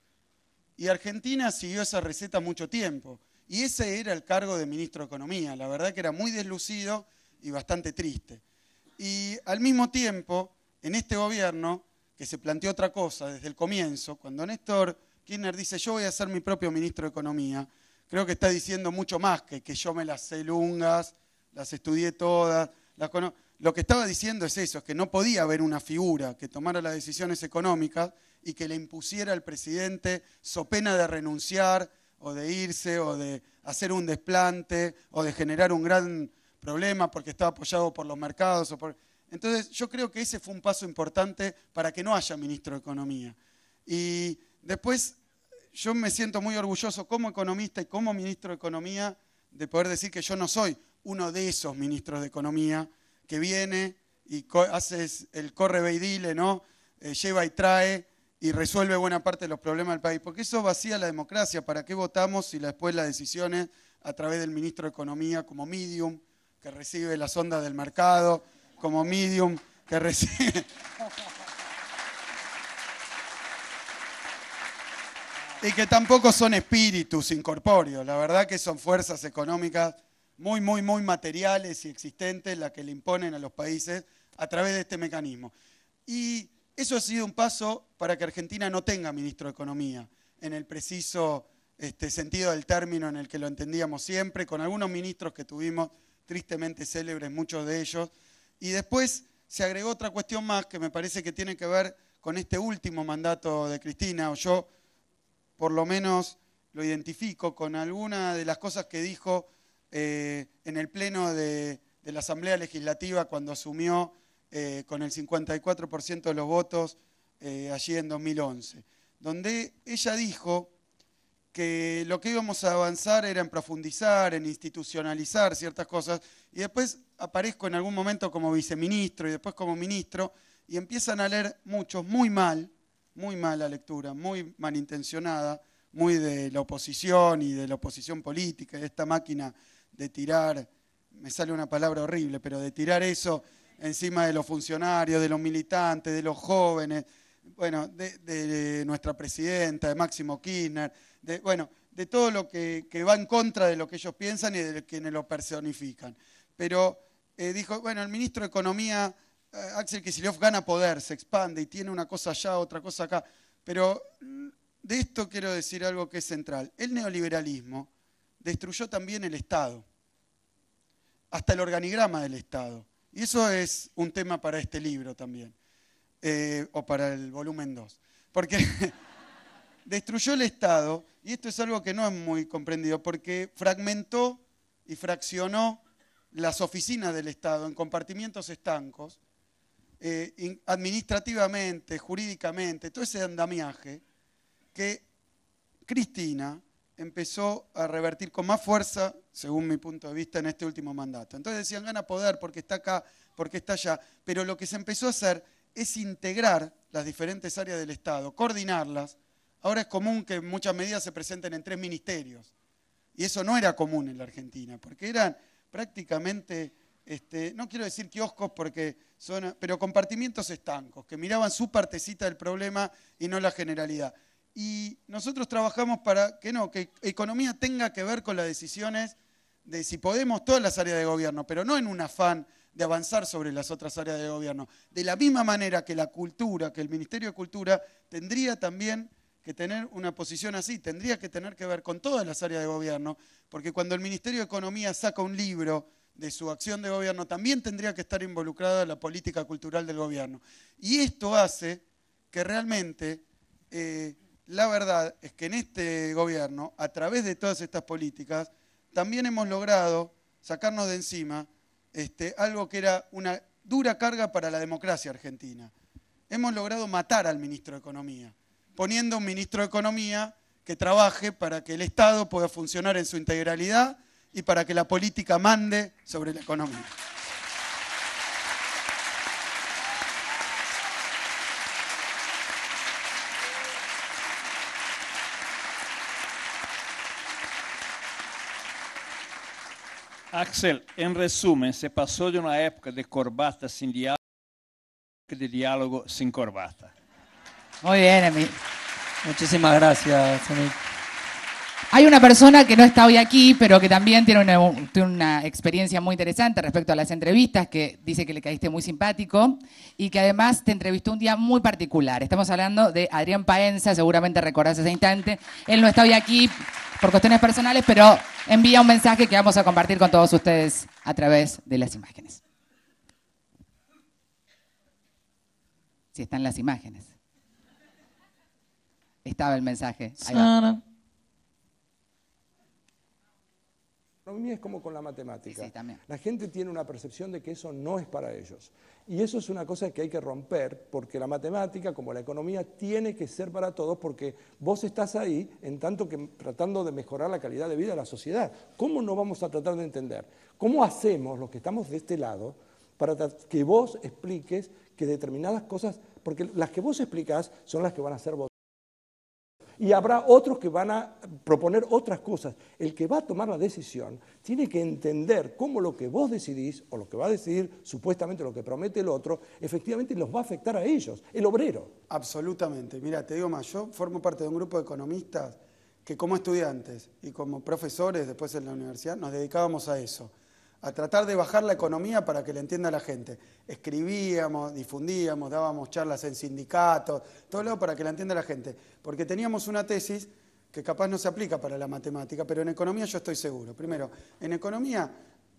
Y Argentina siguió esa receta mucho tiempo. Y ese era el cargo de ministro de Economía. La verdad que era muy deslucido y bastante triste. Y al mismo tiempo, en este gobierno, que se planteó otra cosa desde el comienzo, cuando Néstor Kirchner dice yo voy a ser mi propio ministro de Economía, creo que está diciendo mucho más que que yo me las sé lungas, las estudié todas, Lo que estaba diciendo es eso, es que no podía haber una figura que tomara las decisiones económicas y que le impusiera al presidente so pena de renunciar o de irse, o de hacer un desplante, o de generar un gran problema porque está apoyado por los mercados. O por... Entonces, yo creo que ese fue un paso importante para que no haya ministro de Economía. Y después, yo me siento muy orgulloso como economista y como ministro de Economía de poder decir que yo no soy uno de esos ministros de Economía que viene y hace el corre veidile, ¿no? Eh, lleva y trae y resuelve buena parte de los problemas del país. Porque eso vacía la democracia. ¿Para qué votamos si después las decisiones a través del ministro de Economía como medium, que recibe las ondas del mercado, como medium, que recibe... y que tampoco son espíritus incorpóreos, la verdad que son fuerzas económicas muy, muy, muy materiales y existentes las que le imponen a los países a través de este mecanismo. Y eso ha sido un paso para que Argentina no tenga ministro de Economía, en el preciso este, sentido del término en el que lo entendíamos siempre, con algunos ministros que tuvimos tristemente célebres, muchos de ellos. Y después se agregó otra cuestión más que me parece que tiene que ver con este último mandato de Cristina, o yo por lo menos lo identifico con alguna de las cosas que dijo eh, en el pleno de la Asamblea Legislativa cuando asumió eh, con el 54% de los votos eh, allí en 2011, donde ella dijo que lo que íbamos a avanzar era en profundizar, en institucionalizar ciertas cosas, y después aparezco en algún momento como viceministro y después como ministro, y empiezan a leer muchos muy mal, muy mala lectura, muy malintencionada, muy de la oposición y de la oposición política, de esta máquina de tirar, me sale una palabra horrible, pero de tirar eso encima de los funcionarios, de los militantes, de los jóvenes, bueno, de, nuestra presidenta, de Máximo Kirchner, de, bueno, de todo lo que, va en contra de lo que ellos piensan y de quienes lo personifican. Pero eh, dijo, bueno, el ministro de Economía, eh, Axel Kicillof, gana poder, se expande y tiene una cosa allá, otra cosa acá. Pero mm, de esto quiero decir algo que es central. El neoliberalismo destruyó también el Estado, hasta el organigrama del Estado. Y eso es un tema para este libro también, eh, o para el volumen 2. Porque destruyó el Estado, y esto es algo que no es muy comprendido, porque fragmentó y fraccionó las oficinas del Estado en compartimientos estancos, eh, administrativamente, jurídicamente, todo ese andamiaje que Cristina empezó a revertir con más fuerza, según mi punto de vista, en este último mandato. Entonces decían, gana poder porque está acá, porque está allá, pero lo que se empezó a hacer es integrar las diferentes áreas del Estado, coordinarlas. Ahora es común que muchas medidas se presenten en tres ministerios, y eso no era común en la Argentina, porque eran prácticamente, este, no quiero decir kioscos porque son, pero compartimientos estancos, que miraban su partecita del problema y no la generalidad y nosotros trabajamos para que no, que economía tenga que ver con las decisiones de si podemos todas las áreas de gobierno, pero no en un afán de avanzar sobre las otras áreas de gobierno. De la misma manera que la cultura, que el Ministerio de Cultura tendría también que tener una posición así, tendría que tener que ver con todas las áreas de gobierno, porque cuando el Ministerio de Economía saca un libro de su acción de gobierno, también tendría que estar involucrada la política cultural del gobierno. Y esto hace que realmente eh, la verdad es que en este gobierno, a través de todas estas políticas, también hemos logrado sacarnos de encima este, algo que era una dura carga para la democracia argentina. Hemos logrado matar al ministro de Economía, poniendo un ministro de Economía que trabaje para que el Estado pueda funcionar en su integralidad y para que la política mande sobre la economía. Axel, en resumen, se pasó de una época de corbata sin diálogo de diálogo sin corbata. Muy bien, Emil. Muchísimas gracias, hay una persona que no está hoy aquí, pero que también tiene una, experiencia muy interesante respecto a las entrevistas, que dice que le caíste muy simpático y que además te entrevistó un día muy particular. Estamos hablando de Adrián Paenza, seguramente recordás ese instante. Él no está hoy aquí por cuestiones personales, pero envía un mensaje que vamos a compartir con todos ustedes a través de las imágenes. Si están las imágenes. Estaba el mensaje. La economía es como con la matemática. la gente tiene una percepción de que eso no es para ellos. Y eso es una cosa que hay que romper, porque la matemática, como la economía, tiene que ser para todos, porque vos estás ahí en tanto que tratando de mejorar la calidad de vida de la sociedad. ¿Cómo no vamos a tratar de entender? ¿Cómo hacemos los que estamos de este lado para que vos expliques que determinadas cosas, porque las que vos explicás son las que van a ser vos y habrá otros que van a proponer otras cosas. El que va a tomar la decisión tiene que entender cómo lo que vos decidís o lo que va a decidir supuestamente lo que promete el otro, efectivamente los va a afectar a ellos, el obrero. Absolutamente. Mira, te digo más, yo formo parte de un grupo de economistas que como estudiantes y como profesores después en la universidad nos dedicábamos a eso a tratar de bajar la economía para que la entienda la gente. Escribíamos, difundíamos, dábamos charlas en sindicatos, todo lo para que la entienda la gente. Porque teníamos una tesis que capaz no se aplica para la matemática, pero en economía yo estoy seguro. Primero, en economía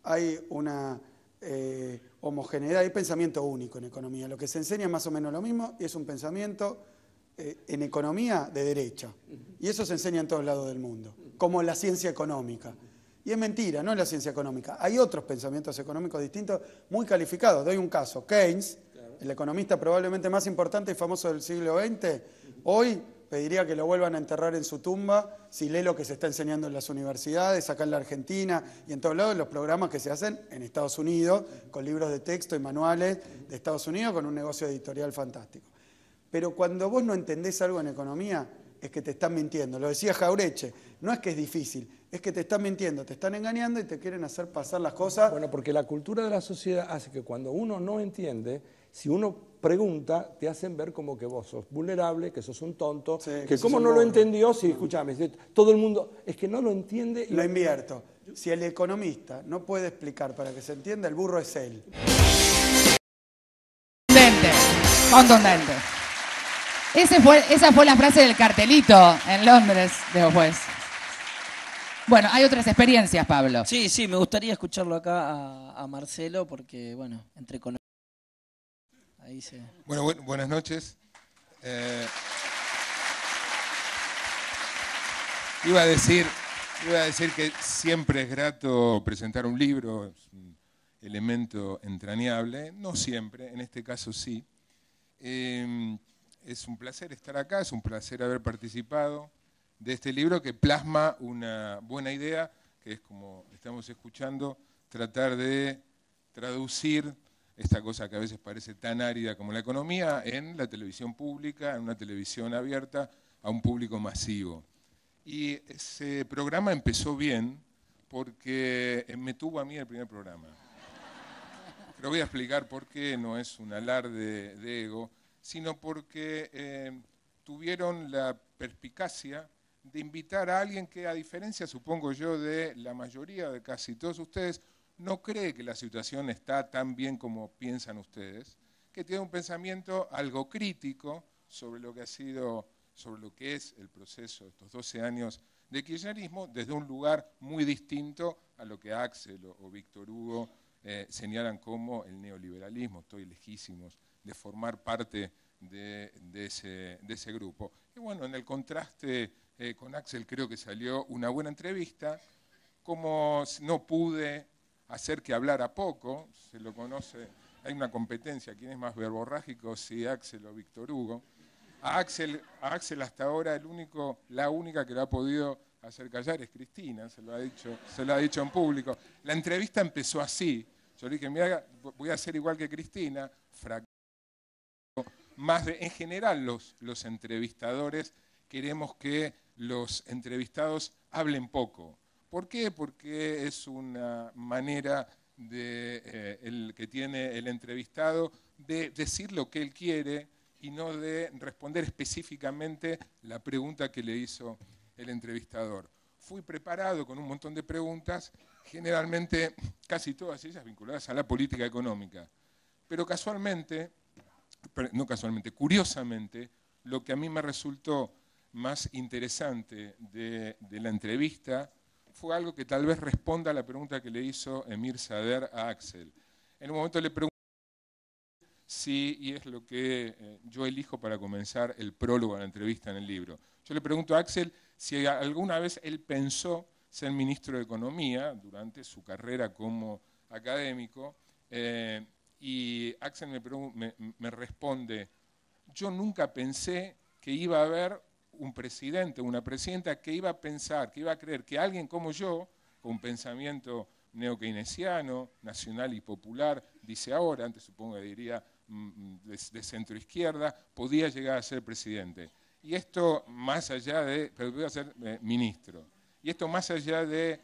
hay una eh, homogeneidad, hay pensamiento único en economía. Lo que se enseña es más o menos lo mismo y es un pensamiento eh, en economía de derecha. Y eso se enseña en todos lados del mundo, como la ciencia económica. Y es mentira, no es la ciencia económica. Hay otros pensamientos económicos distintos muy calificados. Doy un caso. Keynes, el economista probablemente más importante y famoso del siglo XX, hoy pediría que lo vuelvan a enterrar en su tumba si lee lo que se está enseñando en las universidades, acá en la Argentina y en todos lados, los programas que se hacen en Estados Unidos, con libros de texto y manuales de Estados Unidos, con un negocio editorial fantástico. Pero cuando vos no entendés algo en economía, es que te están mintiendo. Lo decía Jaureche, no es que es difícil, es que te están mintiendo, te están engañando y te quieren hacer pasar las cosas. Bueno, porque la cultura de la sociedad hace que cuando uno no entiende, si uno pregunta, te hacen ver como que vos sos vulnerable, que sos un tonto, que, cómo no lo entendió, si sí, todo el mundo es que no lo entiende. Y lo, invierto. Si el economista no puede explicar para que se entienda, el burro es él. Contundente, contundente. Ese fue, esa fue la frase del cartelito en Londres, de los juez. Bueno, hay otras experiencias, Pablo. Sí, sí, me gustaría escucharlo acá a, Marcelo porque, bueno, entre con... Ahí se... Bueno, buenas noches. Eh, iba a decir, a decir que siempre es grato presentar un libro, es un elemento entrañable, no siempre, en este caso sí. Eh, es un placer estar acá, es un placer haber participado de este libro que plasma una buena idea, que es como estamos escuchando, tratar de traducir esta cosa que a veces parece tan árida como la economía en la televisión pública, en una televisión abierta a un público masivo. Y ese programa empezó bien porque me tuvo a mí el primer programa. Pero voy a explicar por qué, no es un alarde de ego, sino porque eh, tuvieron la perspicacia de invitar a alguien que, a diferencia, supongo yo, de la mayoría de casi todos ustedes, no cree que la situación está tan bien como piensan ustedes, que tiene un pensamiento algo crítico sobre lo que ha sido, sobre lo que es el proceso de estos 12 años de kirchnerismo, desde un lugar muy distinto a lo que Axel o, Víctor Hugo eh, señalan como el neoliberalismo. Estoy lejísimos de formar parte de, ese, de ese grupo. Y bueno, en el contraste eh, con Axel creo que salió una buena entrevista. Como no pude hacer que hablara poco, se lo conoce, hay una competencia, quién es más verborrágico, si Axel o Víctor Hugo. A Axel, Axel hasta ahora el único, la única que lo ha podido hacer callar es Cristina, se lo ha dicho, se lo ha dicho en público. La entrevista empezó así. Yo le dije, mira, voy a hacer igual que Cristina, Más en general los, los entrevistadores queremos que los entrevistados hablen poco. ¿Por qué? Porque es una manera de, eh, que tiene el entrevistado de decir lo que él quiere y no de responder específicamente la pregunta que le hizo el entrevistador. Fui preparado con un montón de preguntas, generalmente casi todas ellas vinculadas a la política económica. Pero casualmente, no casualmente, curiosamente, lo que a mí me resultó más interesante de, la entrevista fue algo que tal vez responda a la pregunta que le hizo Emir Sader a Axel. En un momento le pregunto si, y es lo que eh, yo elijo para comenzar el prólogo a la entrevista en el libro, yo le pregunto a Axel si alguna vez él pensó ser ministro de Economía durante su carrera como académico, eh, y Axel me responde, yo nunca pensé que iba a haber un presidente, una presidenta que iba a pensar, que iba a creer que alguien como yo, con un pensamiento neo-keynesiano, nacional y popular, dice ahora, antes supongo que diría mm, mm, de, centro izquierda, podía llegar a ser presidente. Y esto más allá de, pero voy a ser eh, ministro. Y esto más allá de...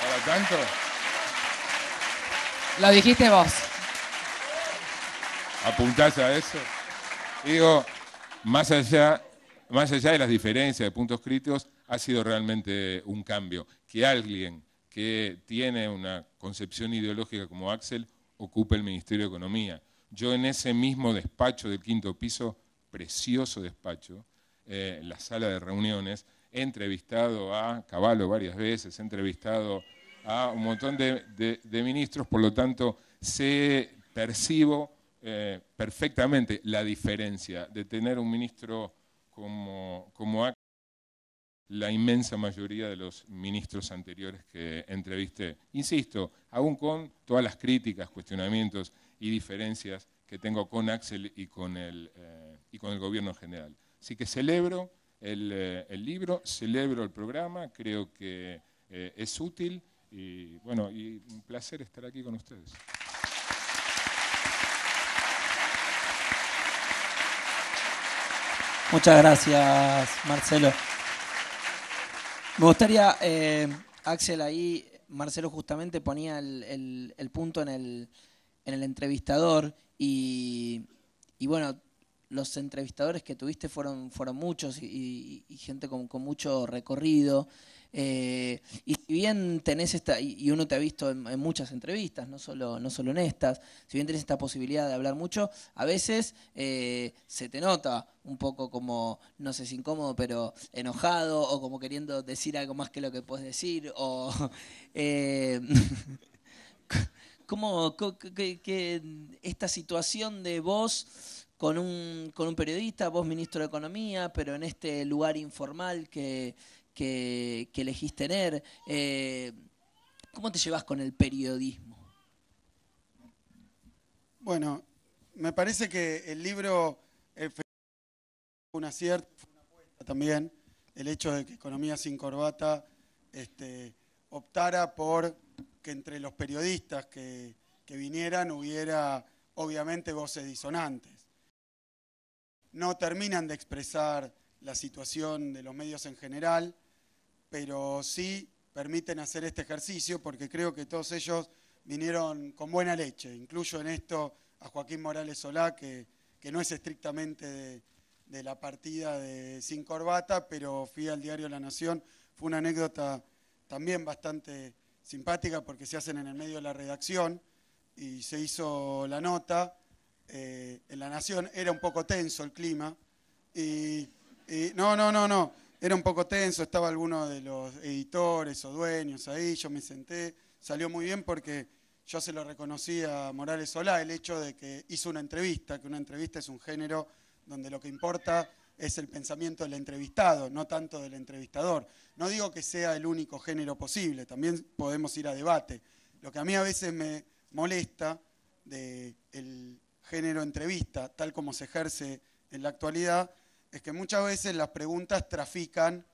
Para tanto... Lo dijiste vos. ¿Apuntás a eso. digo, más allá, más allá de las diferencias de puntos críticos, ha sido realmente un cambio. Que alguien que tiene una concepción ideológica como Axel ocupe el Ministerio de Economía. Yo en ese mismo despacho del quinto piso, precioso despacho, eh, la sala de reuniones, he entrevistado a Caballo varias veces, he entrevistado a un montón de, ministros, por lo tanto, se percibo eh, perfectamente la diferencia de tener un ministro como, como la inmensa mayoría de los ministros anteriores que entrevisté. Insisto, aún con todas las críticas, cuestionamientos y diferencias que tengo con Axel y con el, eh, y con el gobierno general. Así que celebro eh, el, libro, celebro el programa, creo que es útil y bueno, y un placer estar aquí con ustedes. Muchas gracias, Marcelo. Me gustaría, eh, Axel, ahí Marcelo justamente ponía el, punto en el, en el entrevistador y, y, bueno, los entrevistadores que tuviste fueron, fueron muchos y, gente con mucho recorrido. Eh, y si bien tenés esta, y uno te ha visto en, muchas entrevistas, no solo, no solo en estas, si bien tenés esta posibilidad de hablar mucho, a veces eh, se te nota un poco como, no sé si incómodo, pero enojado o como queriendo decir algo más que lo que puedes decir o... como eh, ¿Cómo que, esta situación de vos con con un periodista, vos ministro de Economía, pero en este lugar informal que, que, elegís tener. Eh, ¿Cómo te llevas con el periodismo? Bueno, me parece que el libro fue una cierta una apuesta también, el hecho de que Economía sin Corbata este, optara por que entre los periodistas que vinieran hubiera obviamente voces disonantes. No terminan de expresar la situación de los medios en general, pero sí permiten hacer este ejercicio porque creo que todos ellos vinieron con buena leche. Incluyo en esto a Joaquín Morales Solá, que, no es estrictamente de, la partida de Sin Corbata, pero fui al diario La Nación. Fue una anécdota también bastante simpática porque se hacen en el medio de la redacción y se hizo la nota eh, en La Nación. Era un poco tenso el clima. y no, no, no, no era un poco tenso, estaba alguno de los editores o dueños ahí, yo me senté, salió muy bien porque yo se lo reconocí a Morales Solá, el hecho de que hizo una entrevista, que una entrevista es un género donde lo que importa es el pensamiento del entrevistado, no tanto del entrevistador. No digo que sea el único género posible, también podemos ir a debate. Lo que a mí a veces me molesta del género entrevista, tal como se ejerce en la actualidad, es que muchas veces las preguntas trafican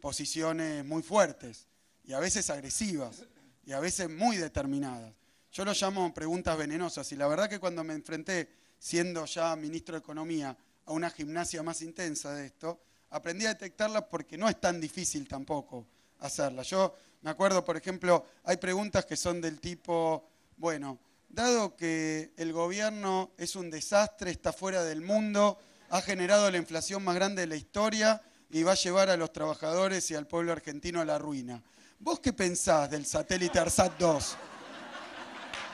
posiciones muy fuertes y a veces agresivas y a veces muy determinadas. Yo lo llamo preguntas venenosas y la verdad que cuando me enfrenté, siendo ya ministro de Economía, a una gimnasia más intensa de esto, aprendí a detectarlas porque no es tan difícil tampoco hacerlas. Yo me acuerdo, por ejemplo, hay preguntas que son del tipo, bueno, dado que el gobierno es un desastre, está fuera del mundo, ha generado la inflación más grande de la historia y va a llevar a los trabajadores y al pueblo argentino a la ruina. ¿Vos qué pensás del satélite ARSAT 2?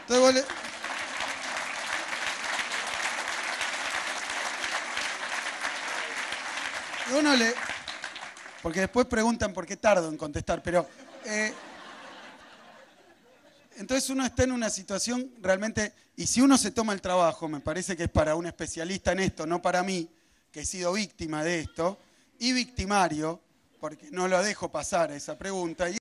Entonces le... Uno le... Porque después preguntan por qué tardo en contestar, pero... Eh, entonces uno está en una situación realmente, y si uno se toma el trabajo, me parece que es para un especialista en esto, no para mí, que he sido víctima de esto, y victimario, porque no lo dejo pasar esa pregunta, y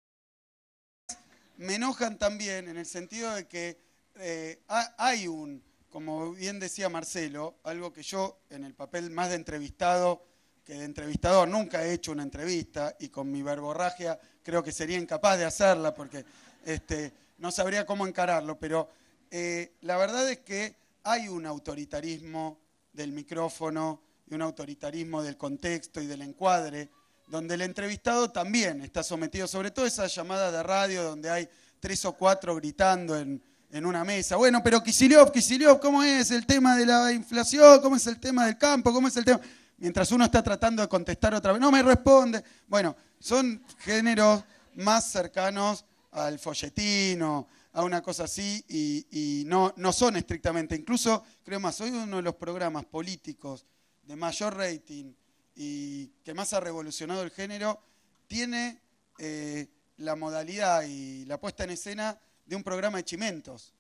me enojan también en el sentido de que eh, hay un, como bien decía Marcelo, algo que yo en el papel más de entrevistado que de entrevistador nunca he hecho una entrevista y con mi verborragia creo que sería incapaz de hacerla porque este, no sabría cómo encararlo, pero eh, la verdad es que hay un autoritarismo del micrófono y un autoritarismo del contexto y del encuadre, donde el entrevistado también está sometido, sobre todo esa llamada de radio donde hay tres o cuatro gritando en, una mesa. Bueno, pero Kisilov, Kisilov, ¿cómo es el tema de la inflación? ¿Cómo es el tema del campo? ¿Cómo es el tema? Mientras uno está tratando de contestar otra vez, no me responde. Bueno, son géneros más cercanos al folletino, a una cosa así, y, no, no, son estrictamente. Incluso, creo más, hoy uno de los programas políticos de mayor rating y que más ha revolucionado el género, tiene eh, la modalidad y la puesta en escena de un programa de chimentos.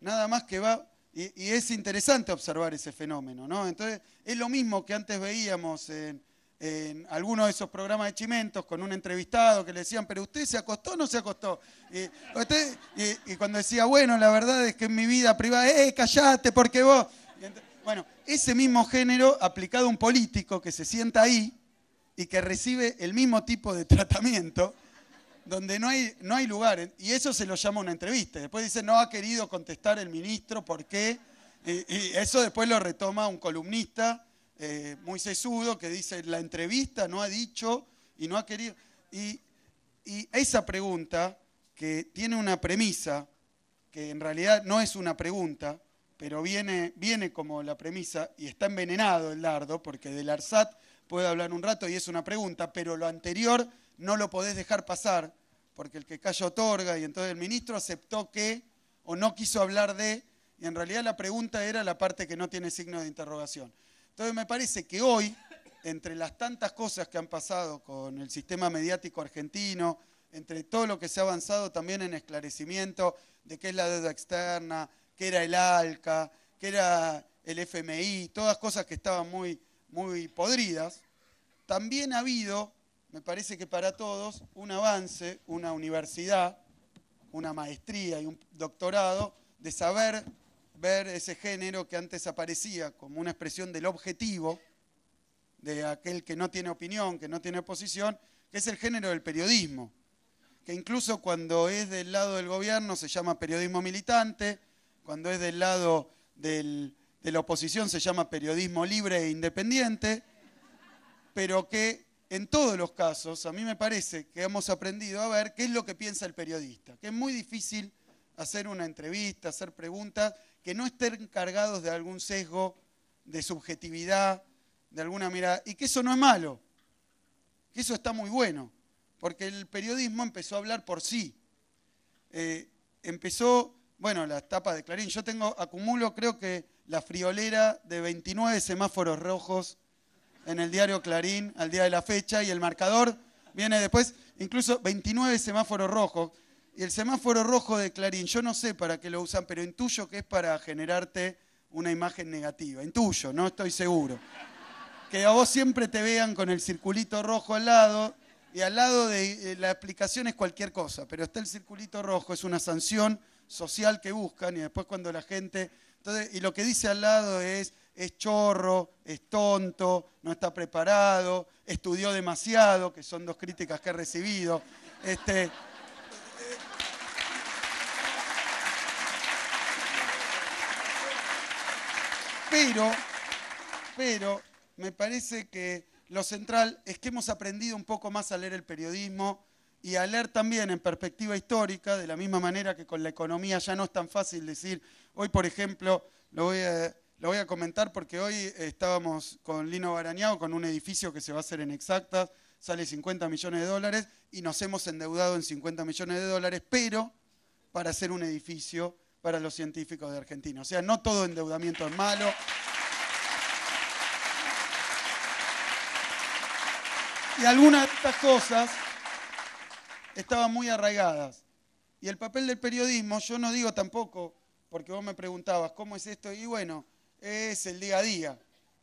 Nada más que va, y, y es interesante observar ese fenómeno, ¿no? Entonces, es lo mismo que antes veíamos en en alguno de esos programas de Chimentos con un entrevistado que le decían, pero usted se acostó o no se acostó. Y, cuando decía, bueno, la verdad es que en mi vida privada, ¡eh, eh callate porque vos! Bueno, ese mismo género aplicado a un político que se sienta ahí y que recibe el mismo tipo de tratamiento, donde no hay, no hay lugar, y eso se lo llama una entrevista. Después dice, no ha querido contestar el ministro, ¿por qué? y eso después lo retoma un columnista eh, muy sesudo que dice, la entrevista no ha dicho y no ha querido. Y, esa pregunta, que tiene una premisa, que en realidad no es una pregunta, pero viene, como la premisa y está envenenado el Lardo, porque del ARSAT puede hablar un rato y es una pregunta, pero lo anterior no lo podés dejar pasar, porque el que calla otorga y entonces el ministro aceptó que o no quiso hablar de, y en realidad la pregunta era la parte que no tiene signo de interrogación. Entonces me parece que hoy, entre las tantas cosas que han pasado con el sistema mediático argentino, entre todo lo que se ha avanzado también en esclarecimiento de qué es la deuda externa, qué era el ALCA, qué era el FMI, todas cosas que estaban muy, muy podridas, también ha habido, me parece que para todos, un avance, una universidad, una maestría y un doctorado de saber ver ese género que antes aparecía como una expresión del objetivo, de aquel que no tiene opinión, que no tiene oposición, que es el género del periodismo, que incluso cuando es del lado del gobierno se llama periodismo militante, cuando es del lado del, de la oposición se llama periodismo libre e independiente, pero que en todos los casos a mí me parece que hemos aprendido a ver qué es lo que piensa el periodista, que es muy difícil hacer una entrevista, hacer preguntas que no estén cargados de algún sesgo, de subjetividad, de alguna mirada, y que eso no es malo, que eso está muy bueno, porque el periodismo empezó a hablar por sí. Eh, empezó, bueno, la etapa de Clarín, yo tengo, acumulo creo que la friolera de 29 semáforos rojos en el diario Clarín al día de la fecha y el marcador viene después, incluso 29 semáforos rojos, el semáforo rojo de Clarín, yo no sé para qué lo usan, pero intuyo que es para generarte una imagen negativa. Intuyo, no estoy seguro. Que a vos siempre te vean con el circulito rojo al lado y al lado de eh, la explicación es cualquier cosa, pero está el circulito rojo, es una sanción social que buscan y después cuando la gente... y lo que dice al lado es, es chorro, es tonto, no está preparado, estudió demasiado, que son dos críticas que he recibido. Este, Pero, pero me parece que lo central es que hemos aprendido un poco más a leer el periodismo y a leer también en perspectiva histórica, de la misma manera que con la economía ya no es tan fácil decir, hoy por ejemplo, lo voy a, comentar porque hoy estábamos con Lino Barañao, con un edificio que se va a hacer en exactas, sale 50 millones de dólares y nos hemos endeudado en 50 millones de dólares, pero para hacer un edificio para los científicos de Argentina. O sea, no todo endeudamiento es malo. Y algunas de estas cosas estaban muy arraigadas. Y el papel del periodismo, yo no digo tampoco, porque vos me preguntabas, ¿cómo es esto? Y bueno, es el día a día.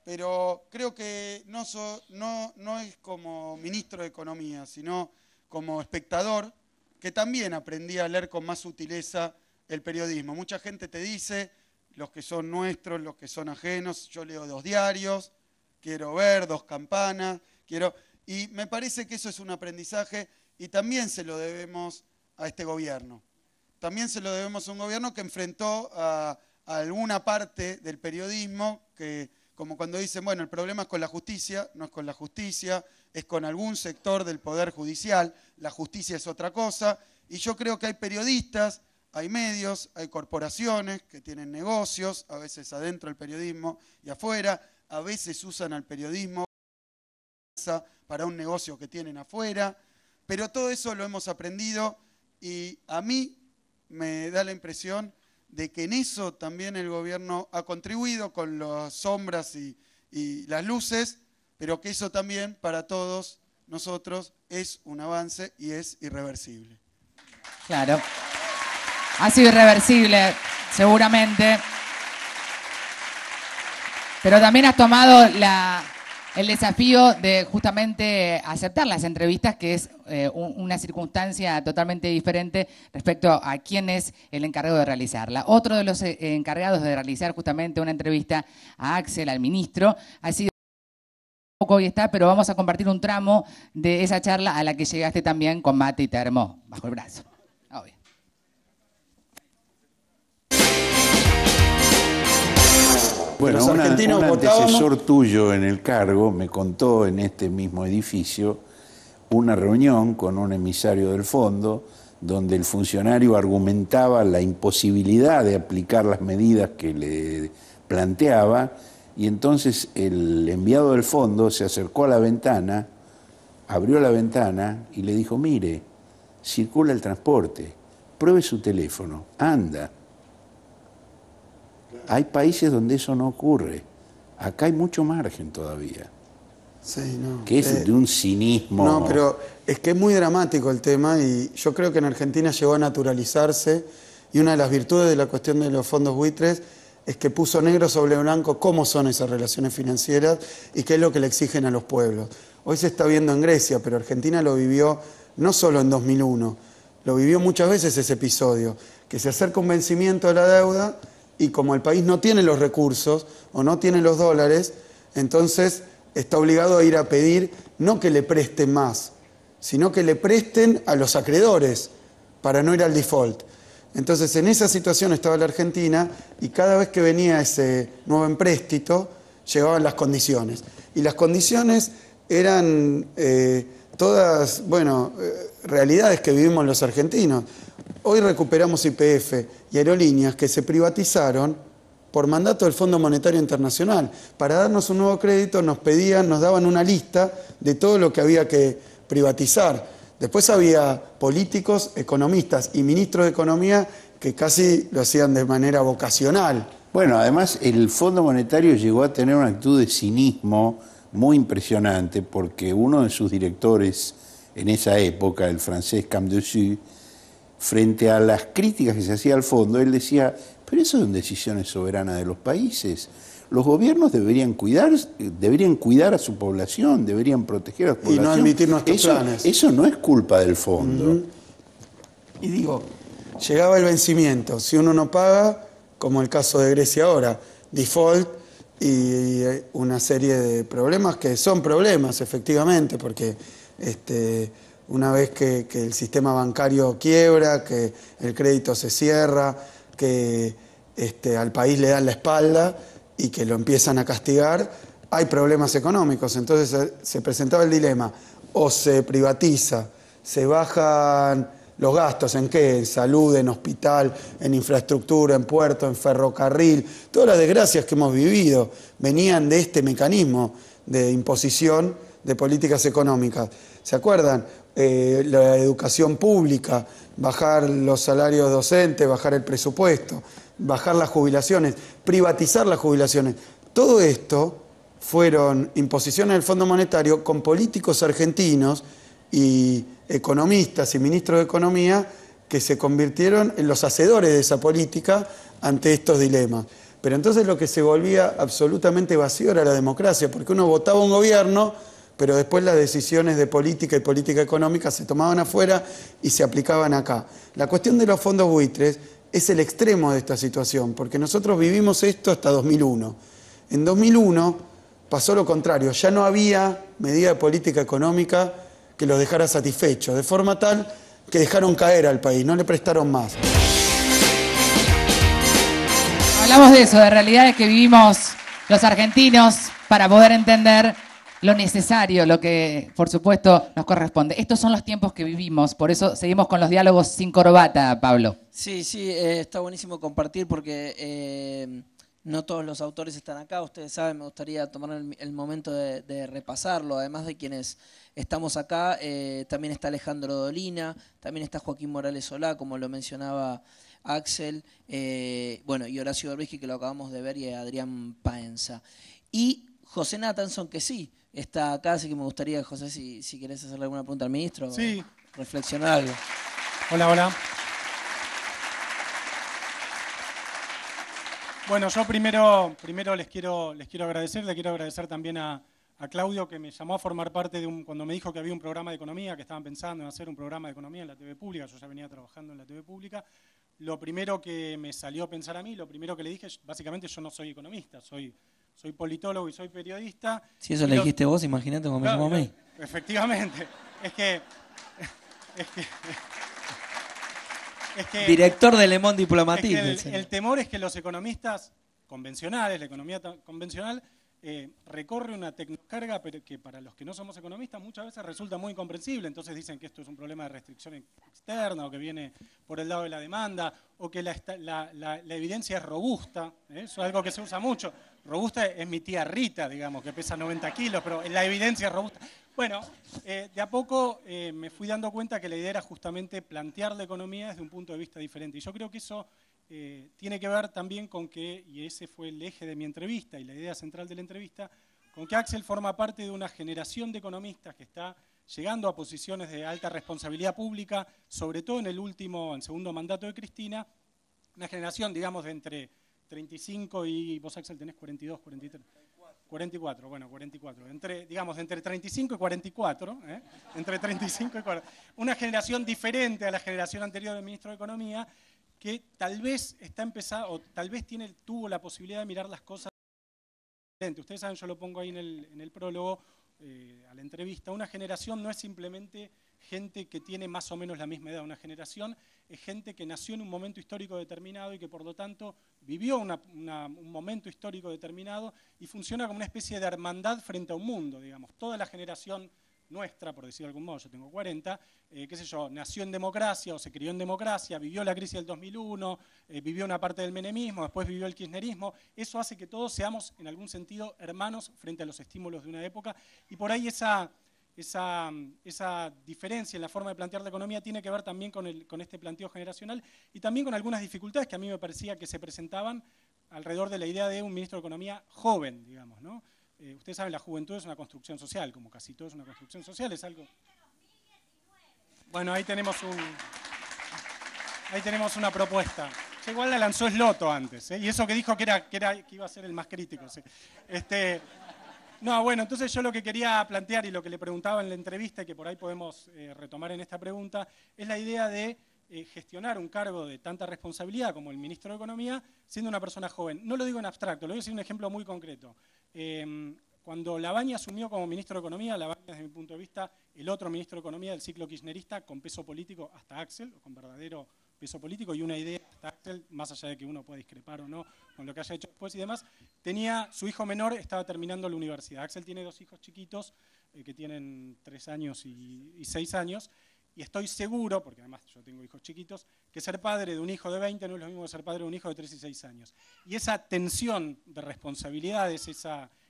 Pero creo que no, no, es como ministro de Economía, sino como espectador, que también aprendí a leer con más sutileza el periodismo. Mucha gente te dice, los que son nuestros, los que son ajenos, yo leo dos diarios, quiero ver dos campanas, quiero... Y me parece que eso es un aprendizaje y también se lo debemos a este gobierno. También se lo debemos a un gobierno que enfrentó a, alguna parte del periodismo que, como cuando dicen, bueno, el problema es con la justicia, no es con la justicia, es con algún sector del Poder Judicial, la justicia es otra cosa, y yo creo que hay periodistas hay medios, hay corporaciones que tienen negocios, a veces adentro del periodismo y afuera, a veces usan al periodismo para un negocio que tienen afuera, pero todo eso lo hemos aprendido y a mí me da la impresión de que en eso también el gobierno ha contribuido con las sombras y, y, las luces, pero que eso también para todos nosotros es un avance y es irreversible. Claro. Ha sido irreversible, seguramente. Pero también has tomado el desafío de justamente aceptar las entrevistas, que es eh, una circunstancia totalmente diferente respecto a quién es el encargado de realizarla. Otro de los eh, encargados de realizar justamente una entrevista a Axel, al ministro, ha sido poco hoy está, pero vamos a compartir un tramo de esa charla a la que llegaste también con mate y termo bajo el brazo. Bueno, un antecesor tuyo en el cargo me contó en este mismo edificio una reunión con un emisario del fondo donde el funcionario argumentaba la imposibilidad de aplicar las medidas que le planteaba y entonces el enviado del fondo se acercó a la ventana, abrió la ventana y le dijo, mire, circula el transporte, pruebe su teléfono, anda, hay países donde eso no ocurre. Acá hay mucho margen todavía. Sí, no. Que es eh, de un cinismo. No, pero es que es muy dramático el tema y yo creo que en Argentina llegó a naturalizarse y una de las virtudes de la cuestión de los fondos buitres es que puso negro sobre blanco cómo son esas relaciones financieras y qué es lo que le exigen a los pueblos. Hoy se está viendo en Grecia, pero Argentina lo vivió no solo en 2001, lo vivió muchas veces ese episodio, que se acerca un vencimiento de la deuda y como el país no tiene los recursos o no tiene los dólares, entonces está obligado a ir a pedir no que le presten más, sino que le presten a los acreedores para no ir al default. Entonces en esa situación estaba la Argentina y cada vez que venía ese nuevo empréstito llegaban las condiciones. Y las condiciones eran eh, todas, bueno, eh, realidades que vivimos los argentinos. Hoy recuperamos IPF y aerolíneas que se privatizaron por mandato del Fondo Monetario Internacional. Para darnos un nuevo crédito nos pedían, nos daban una lista de todo lo que había que privatizar. Después había políticos, economistas y ministros de Economía que casi lo hacían de manera vocacional. Bueno, además el Fondo Monetario llegó a tener una actitud de cinismo muy impresionante porque uno de sus directores en esa época, el francés Camdessus, frente a las críticas que se hacía al fondo, él decía, pero eso son decisiones soberanas de los países. Los gobiernos deberían cuidar, deberían cuidar a su población, deberían proteger a su población. Y no admitir nuestros eso, Eso no es culpa del fondo. Y digo, llegaba el vencimiento. Si uno no paga, como el caso de Grecia ahora, default y eh, una serie de problemas que son problemas, efectivamente, porque este, una vez que, el sistema bancario quiebra, que el crédito se cierra, que este, al país le dan la espalda y que lo empiezan a castigar, hay problemas económicos. Entonces eh, se presentaba el dilema, o se privatiza, se bajan los gastos, ¿en qué? En salud, en hospital, en infraestructura, en puerto, en ferrocarril. Todas las desgracias que hemos vivido venían de este mecanismo de imposición de políticas económicas. ¿Se acuerdan? Eh, la educación pública, bajar los salarios docentes, bajar el presupuesto, bajar las jubilaciones, privatizar las jubilaciones. Todo esto fueron imposiciones del Fondo Monetario con políticos argentinos y economistas y ministros de Economía que se convirtieron en los hacedores de esa política ante estos dilemas. Pero entonces lo que se volvía absolutamente vacío era la democracia, porque uno votaba un gobierno pero después las decisiones de política y política económica se tomaban afuera y se aplicaban acá. La cuestión de los fondos buitres es el extremo de esta situación, porque nosotros vivimos esto hasta 2001. En 2001 pasó lo contrario, ya no había medida de política económica que los dejara satisfechos, de forma tal que dejaron caer al país, no le prestaron más. Hablamos de eso, de realidades que vivimos los argentinos para poder entender lo necesario, lo que por supuesto nos corresponde. Estos son los tiempos que vivimos, por eso seguimos con los diálogos sin corbata, Pablo. Sí, sí, eh, está buenísimo compartir porque eh, no todos los autores están acá, ustedes saben, me gustaría tomar el, momento de, repasarlo, además de quienes estamos acá, eh, también está Alejandro Dolina, también está Joaquín Morales Solá, como lo mencionaba. Axel, bueno, y Horacio Berbisky, que lo acabamos de ver, y Adrián Paenza. Y José Nathanson, que sí, está acá, así que me gustaría, José, si, si querés hacerle alguna pregunta al ministro sí. reflexionar algo. Hola, hola. Bueno, yo primero, primero les, quiero, les quiero agradecer, le quiero agradecer también a, a Claudio que me llamó a formar parte de un, cuando me dijo que había un programa de economía, que estaban pensando en hacer un programa de economía en la TV pública, yo ya venía trabajando en la TV pública, lo primero que me salió a pensar a mí, lo primero que le dije, básicamente yo no soy economista, soy soy politólogo y soy periodista. Si eso lo dijiste vos, imagínate cómo me llamó a mí. Efectivamente. Es que, Director de Le Monde el, temor es que los economistas convencionales, la economía convencional, eh, recorre una tecnocarga que para los que no somos economistas muchas veces resulta muy incomprensible. Entonces dicen que esto es un problema de restricción externa o que viene por el lado de la demanda o que la, evidencia es robusta. ¿eh? Eso es algo que se usa mucho robusta es mi tía Rita, digamos, que pesa 90 kilos, pero la evidencia es robusta. Bueno, eh, de a poco eh, me fui dando cuenta que la idea era justamente plantear la economía desde un punto de vista diferente. Y yo creo que eso eh, tiene que ver también con que, y ese fue el eje de mi entrevista y la idea central de la entrevista, con que Axel forma parte de una generación de economistas que está llegando a posiciones de alta responsabilidad pública, sobre todo en el último, en segundo mandato de Cristina, una generación, digamos, de entre 35 y vos, Axel, tenés 42, 43. 44, bueno, 44. Entre, digamos, entre 35 y 44, ¿eh? entre 35 y 44. Una generación diferente a la generación anterior del ministro de Economía que tal vez está empezando, o tal vez tiene, tuvo la posibilidad de mirar las cosas diferente, Ustedes saben, yo lo pongo ahí en el, prólogo eh, a la entrevista, una generación no es simplemente gente que tiene más o menos la misma edad, una generación, es gente que nació en un momento histórico determinado y que por lo tanto vivió un momento histórico determinado y funciona como una especie de hermandad frente a un mundo, digamos. Toda la generación nuestra, por decirlo de algún modo, yo tengo 40, eh, qué sé yo, nació en democracia o se crió en democracia, vivió la crisis del 2001, eh, vivió una parte del menemismo, después vivió el kirchnerismo, eso hace que todos seamos, en algún sentido, hermanos frente a los estímulos de una época y por ahí esa esa, esa, diferencia en la forma de plantear la economía tiene que ver también con, este planteo generacional y también con algunas dificultades que a mí me parecía que se presentaban alrededor de la idea de un ministro de Economía joven, digamos. ¿no? Eh, ustedes saben, la juventud es una construcción social, como casi todo es una construcción social, es algo... Bueno, ahí tenemos un... Ahí tenemos una propuesta. igual la lanzó Sloto antes, ¿eh? y eso que dijo que, era, era, que iba a ser el más crítico. Este, no, bueno, entonces yo lo que quería plantear y lo que le preguntaba en la entrevista, y que por ahí podemos eh, retomar en esta pregunta, es la idea de eh, gestionar un cargo de tanta responsabilidad como el ministro de Economía siendo una persona joven. No lo digo en abstracto, lo voy a decir un ejemplo muy concreto. Em, cuando Lavagna asumió como ministro de Economía, Lavagna desde mi punto de vista, el otro ministro de Economía del ciclo kirchnerista con peso político hasta Axel, con verdadero peso político y una idea hasta Axel, más allá de que uno pueda discrepar o no con lo que haya hecho después y demás, tenía, su hijo menor estaba terminando la universidad. Axel tiene dos hijos chiquitos eh, que tienen tres años y, seis años, y estoy seguro, porque además yo tengo hijos chiquitos, que ser padre de un hijo de 20 no es lo mismo que ser padre de un hijo de tres y seis años. Y esa tensión de responsabilidades,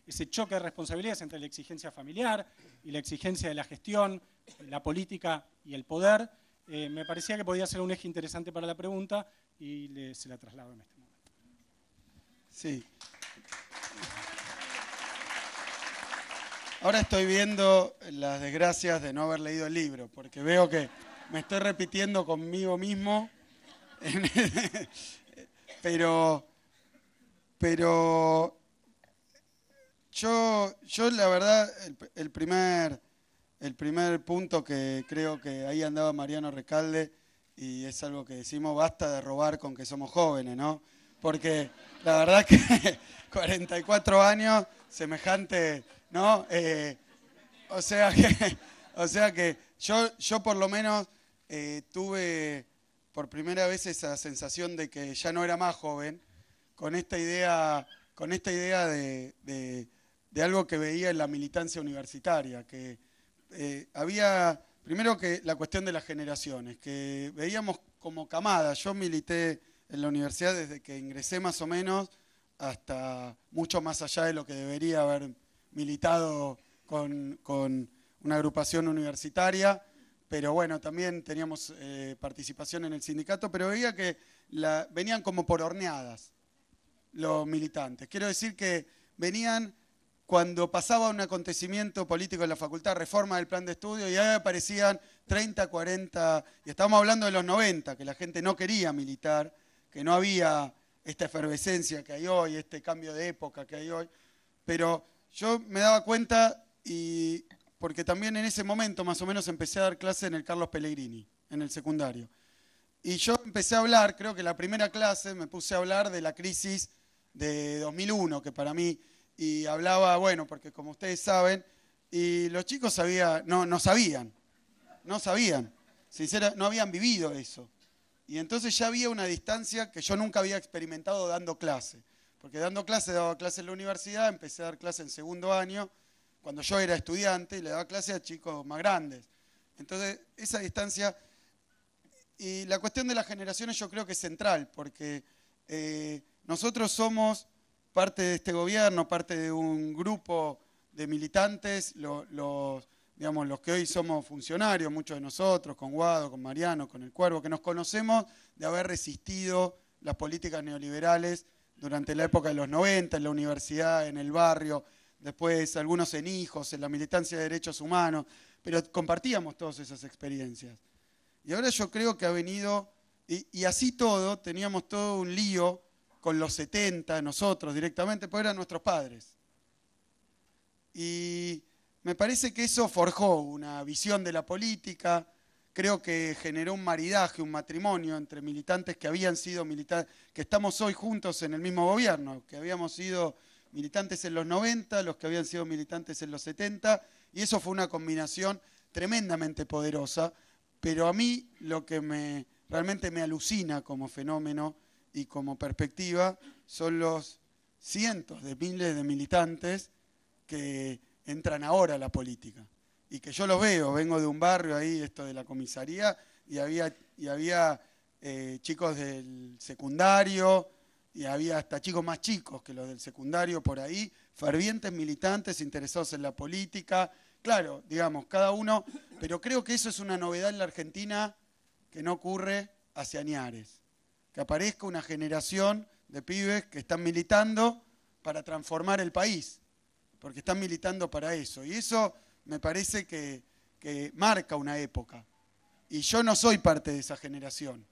ese choque de responsabilidades entre la exigencia familiar y la exigencia de la gestión, la política y el poder, eh, me parecía que podía ser un eje interesante para la pregunta y se la traslado en este momento. Sí. Ahora estoy viendo las desgracias de no haber leído el libro, porque veo que me estoy repitiendo conmigo mismo. pero, pero yo, yo la verdad, el primer punto que creo que ahí andaba Mariano Recalde, y es algo que decimos, basta de robar con que somos jóvenes, ¿no? porque la verdad que 44 años, semejante, ¿no? Eh, o sea que, o sea que yo, yo por lo menos eh, tuve por primera vez esa sensación de que ya no era más joven, con esta idea, con esta idea de, algo que veía en la militancia universitaria, que eh, había, primero que la cuestión de las generaciones, que veíamos como camada, yo milité en la universidad desde que ingresé más o menos hasta mucho más allá de lo que debería haber militado con, una agrupación universitaria, pero bueno, también teníamos eh, participación en el sindicato, pero veía que venían como por horneadas los militantes. Quiero decir que venían cuando pasaba un acontecimiento político en la facultad, reforma del plan de estudio, y ahí aparecían 30, 40, y estábamos hablando de los 90, que la gente no quería militar, que no había esta efervescencia que hay hoy, este cambio de época que hay hoy, pero yo me daba cuenta y porque también en ese momento más o menos empecé a dar clases en el Carlos Pellegrini, en el secundario. Y yo empecé a hablar, creo que la primera clase me puse a hablar de la crisis de 2001, que para mí, y hablaba, bueno, porque como ustedes saben, y los chicos sabía, no, no sabían, no sabían, sinceramente, no habían vivido eso. Y entonces ya había una distancia que yo nunca había experimentado dando clase. Porque dando clase, daba clase en la universidad, empecé a dar clase en segundo año, cuando yo era estudiante, y le daba clase a chicos más grandes. Entonces, esa distancia... Y la cuestión de las generaciones yo creo que es central, porque eh, nosotros somos parte de este gobierno, parte de un grupo de militantes, los digamos, los que hoy somos funcionarios, muchos de nosotros, con Guado, con Mariano, con el Cuervo, que nos conocemos de haber resistido las políticas neoliberales durante la época de los 90, en la universidad, en el barrio, después algunos en hijos, en la militancia de derechos humanos, pero compartíamos todas esas experiencias. Y ahora yo creo que ha venido, y, así todo, teníamos todo un lío con los 70, nosotros directamente, pues eran nuestros padres. Y me parece que eso forjó una visión de la política, creo que generó un maridaje, un matrimonio entre militantes que habían sido militantes, que estamos hoy juntos en el mismo gobierno, que habíamos sido militantes en los 90, los que habían sido militantes en los 70, y eso fue una combinación tremendamente poderosa, pero a mí lo que me, realmente me alucina como fenómeno y como perspectiva son los cientos de miles de militantes que entran ahora a la política. Y que yo lo veo, vengo de un barrio ahí, esto de la comisaría, y había, y había eh, chicos del secundario, y había hasta chicos más chicos que los del secundario por ahí, fervientes militantes interesados en la política, claro, digamos, cada uno, pero creo que eso es una novedad en la Argentina que no ocurre hace Añares, que aparezca una generación de pibes que están militando para transformar el país porque están militando para eso. Y eso me parece que, marca una época. Y yo no soy parte de esa generación.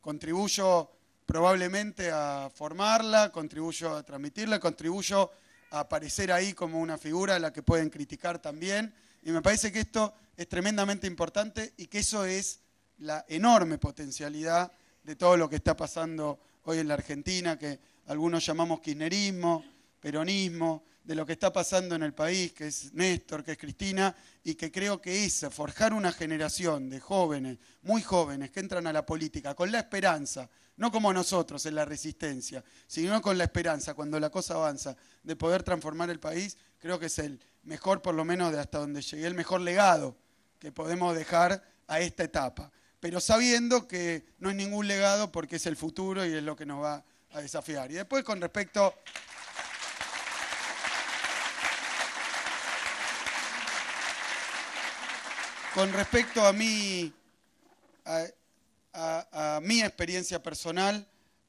Contribuyo probablemente a formarla, contribuyo a transmitirla, contribuyo a aparecer ahí como una figura a la que pueden criticar también. Y me parece que esto es tremendamente importante y que eso es la enorme potencialidad de todo lo que está pasando hoy en la Argentina, que algunos llamamos kirchnerismo, peronismo, de lo que está pasando en el país, que es Néstor, que es Cristina, y que creo que es forjar una generación de jóvenes, muy jóvenes, que entran a la política con la esperanza, no como nosotros en la resistencia, sino con la esperanza, cuando la cosa avanza, de poder transformar el país, creo que es el mejor, por lo menos de hasta donde llegué, el mejor legado que podemos dejar a esta etapa. Pero sabiendo que no es ningún legado porque es el futuro y es lo que nos va a desafiar. Y después con respecto con respecto a mi, mi experiencia personal,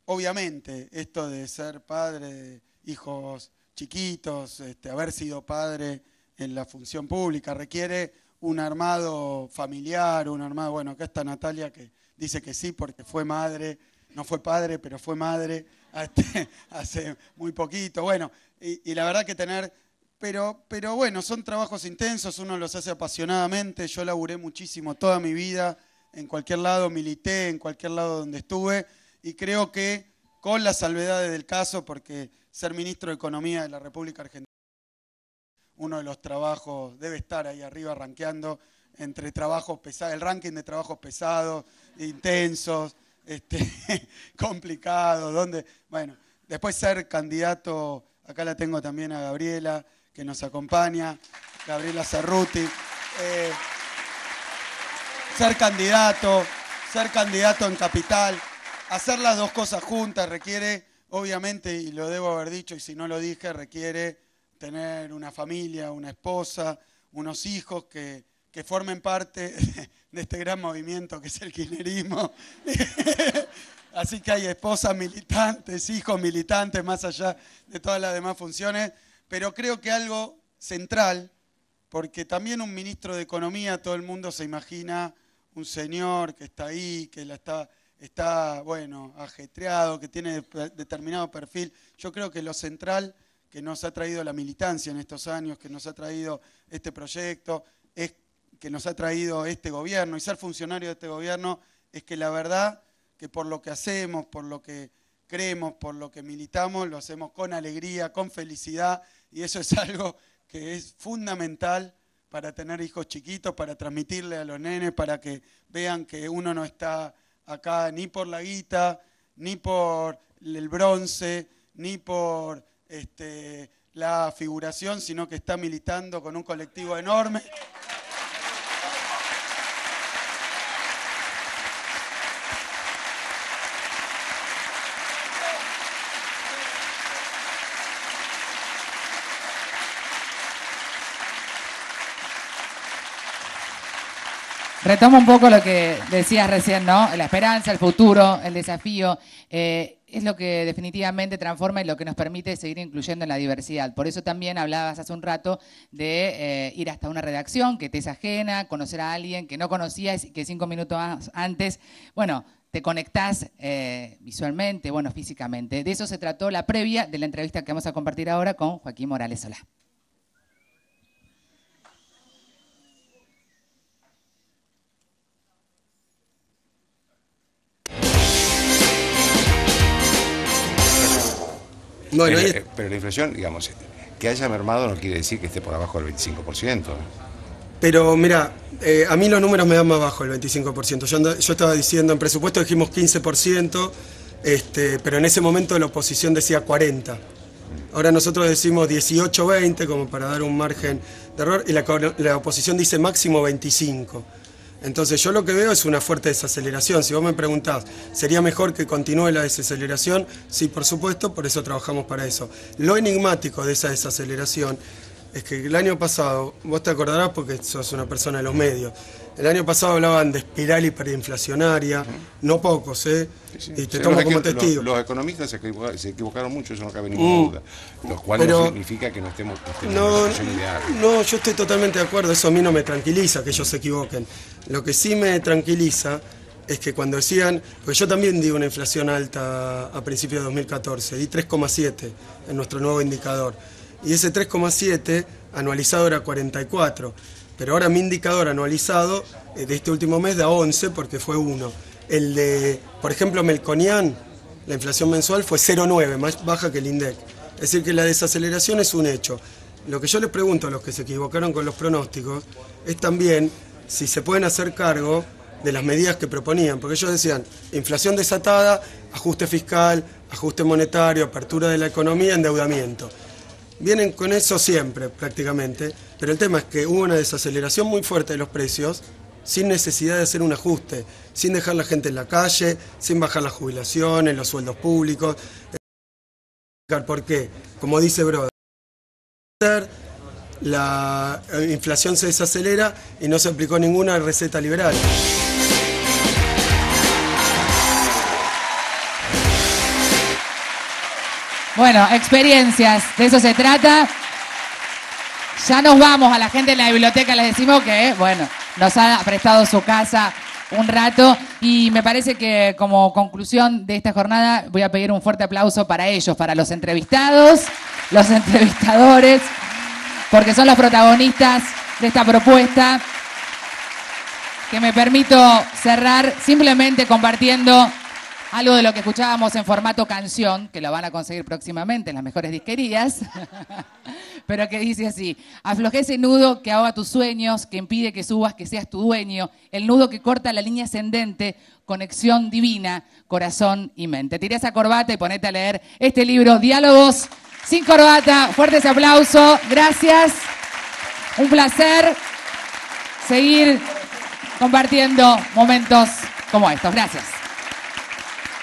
obviamente, esto de ser padre de hijos chiquitos, este, haber sido padre en la función pública, requiere un armado familiar, un armado, bueno, acá está Natalia que dice que sí porque fue madre, no fue padre, pero fue madre hace, muy poquito, bueno, y la verdad que tener pero, bueno, son trabajos intensos, uno los hace apasionadamente, yo laburé muchísimo toda mi vida, en cualquier lado milité, en cualquier lado donde estuve, y creo que con las salvedades del caso, porque ser ministro de Economía de la República Argentina, uno de los trabajos debe estar ahí arriba rankeando entre trabajos pesados, el ranking de trabajos pesados, intensos, este, complicados, donde, bueno, después ser candidato, acá la tengo también a Gabriela, que nos acompaña, Gabriela Cerruti. Eh, ser candidato, ser candidato en capital, hacer las dos cosas juntas requiere, obviamente, y lo debo haber dicho, y si no lo dije, requiere tener una familia, una esposa, unos hijos que, que formen parte de este gran movimiento que es el kirchnerismo. Así que hay esposas militantes, hijos militantes, más allá de todas las demás funciones. Pero creo que algo central, porque también un ministro de Economía, todo el mundo se imagina un señor que está ahí, que está, está, bueno, ajetreado, que tiene determinado perfil. Yo creo que lo central que nos ha traído la militancia en estos años, que nos ha traído este proyecto, es que nos ha traído este gobierno y ser funcionario de este gobierno es que la verdad que por lo que hacemos, por lo que creemos, por lo que militamos, lo hacemos con alegría, con felicidad y eso es algo que es fundamental para tener hijos chiquitos, para transmitirle a los nenes, para que vean que uno no está acá ni por la guita, ni por el bronce, ni por este, la figuración, sino que está militando con un colectivo enorme. Retomo un poco lo que decías recién, ¿no? La esperanza, el futuro, el desafío. Eh, es lo que definitivamente transforma y lo que nos permite seguir incluyendo en la diversidad. Por eso también hablabas hace un rato de eh, ir hasta una redacción que te es ajena, conocer a alguien que no conocías y que cinco minutos antes, bueno, te conectás eh, visualmente, bueno, físicamente. De eso se trató la previa de la entrevista que vamos a compartir ahora con Joaquín Morales Solá. Eh, pero, la inflación, digamos, que haya mermado no quiere decir que esté por abajo del 25%. Pero mira, eh, a mí los números me dan más bajo el 25%. Yo, estaba diciendo, en presupuesto dijimos 15%, este, pero en ese momento la oposición decía 40%. Ahora nosotros decimos 18-20 como para dar un margen de error y la oposición dice máximo 25%. Entonces yo lo que veo es una fuerte desaceleración. Si vos me preguntás, ¿sería mejor que continúe la desaceleración? Sí, por supuesto, por eso trabajamos para eso. Lo enigmático de esa desaceleración es que el año pasado, vos te acordarás porque sos una persona de los medios, el año pasado hablaban de espiral hiperinflacionaria, no pocos, ¿eh? Y te tomo como testigo. Los, economistas se equivocaron, mucho, eso no cabe ninguna uh. duda. lo cual no significa que no estemos, en una ideal. No, yo estoy totalmente de acuerdo, eso a mí no me tranquiliza que ellos se equivoquen. Lo que sí me tranquiliza es que cuando decían, porque yo también di una inflación alta a principios de 2014, di 3,7 en nuestro nuevo indicador, y ese 3,7 anualizado era 44. Pero ahora mi indicador anualizado eh, de este último mes da 11 porque fue 1. El de, por ejemplo, Melconian, la inflación mensual fue 0,9, más baja que el INDEC. Es decir, que la desaceleración es un hecho. Lo que yo les pregunto a los que se equivocaron con los pronósticos es también si se pueden hacer cargo de las medidas que proponían, porque ellos decían inflación desatada, ajuste fiscal, ajuste monetario, apertura de la economía, endeudamiento. Vienen con eso siempre prácticamente pero el tema es que hubo una desaceleración muy fuerte de los precios sin necesidad de hacer un ajuste, sin dejar la gente en la calle, sin bajar las jubilaciones, los sueldos públicos. ¿Por qué? como dice Broder, la eh, inflación se desacelera y no se aplicó ninguna receta liberal. Bueno, experiencias, de eso se trata. Ya nos vamos, a la gente de la biblioteca les decimos que, bueno, nos ha prestado su casa un rato y me parece que como conclusión de esta jornada voy a pedir un fuerte aplauso para ellos, para los entrevistados, los entrevistadores, porque son los protagonistas de esta propuesta que me permito cerrar simplemente compartiendo algo de lo que escuchábamos en formato canción, que lo van a conseguir próximamente en las mejores disquerías. pero que dice así, afloje ese nudo que ahoga tus sueños, que impide que subas, que seas tu dueño, el nudo que corta la línea ascendente, conexión divina, corazón y mente. Tire esa corbata y ponete a leer este libro, Diálogos sin corbata. Fuertes aplausos, gracias, un placer seguir compartiendo momentos como estos. Gracias.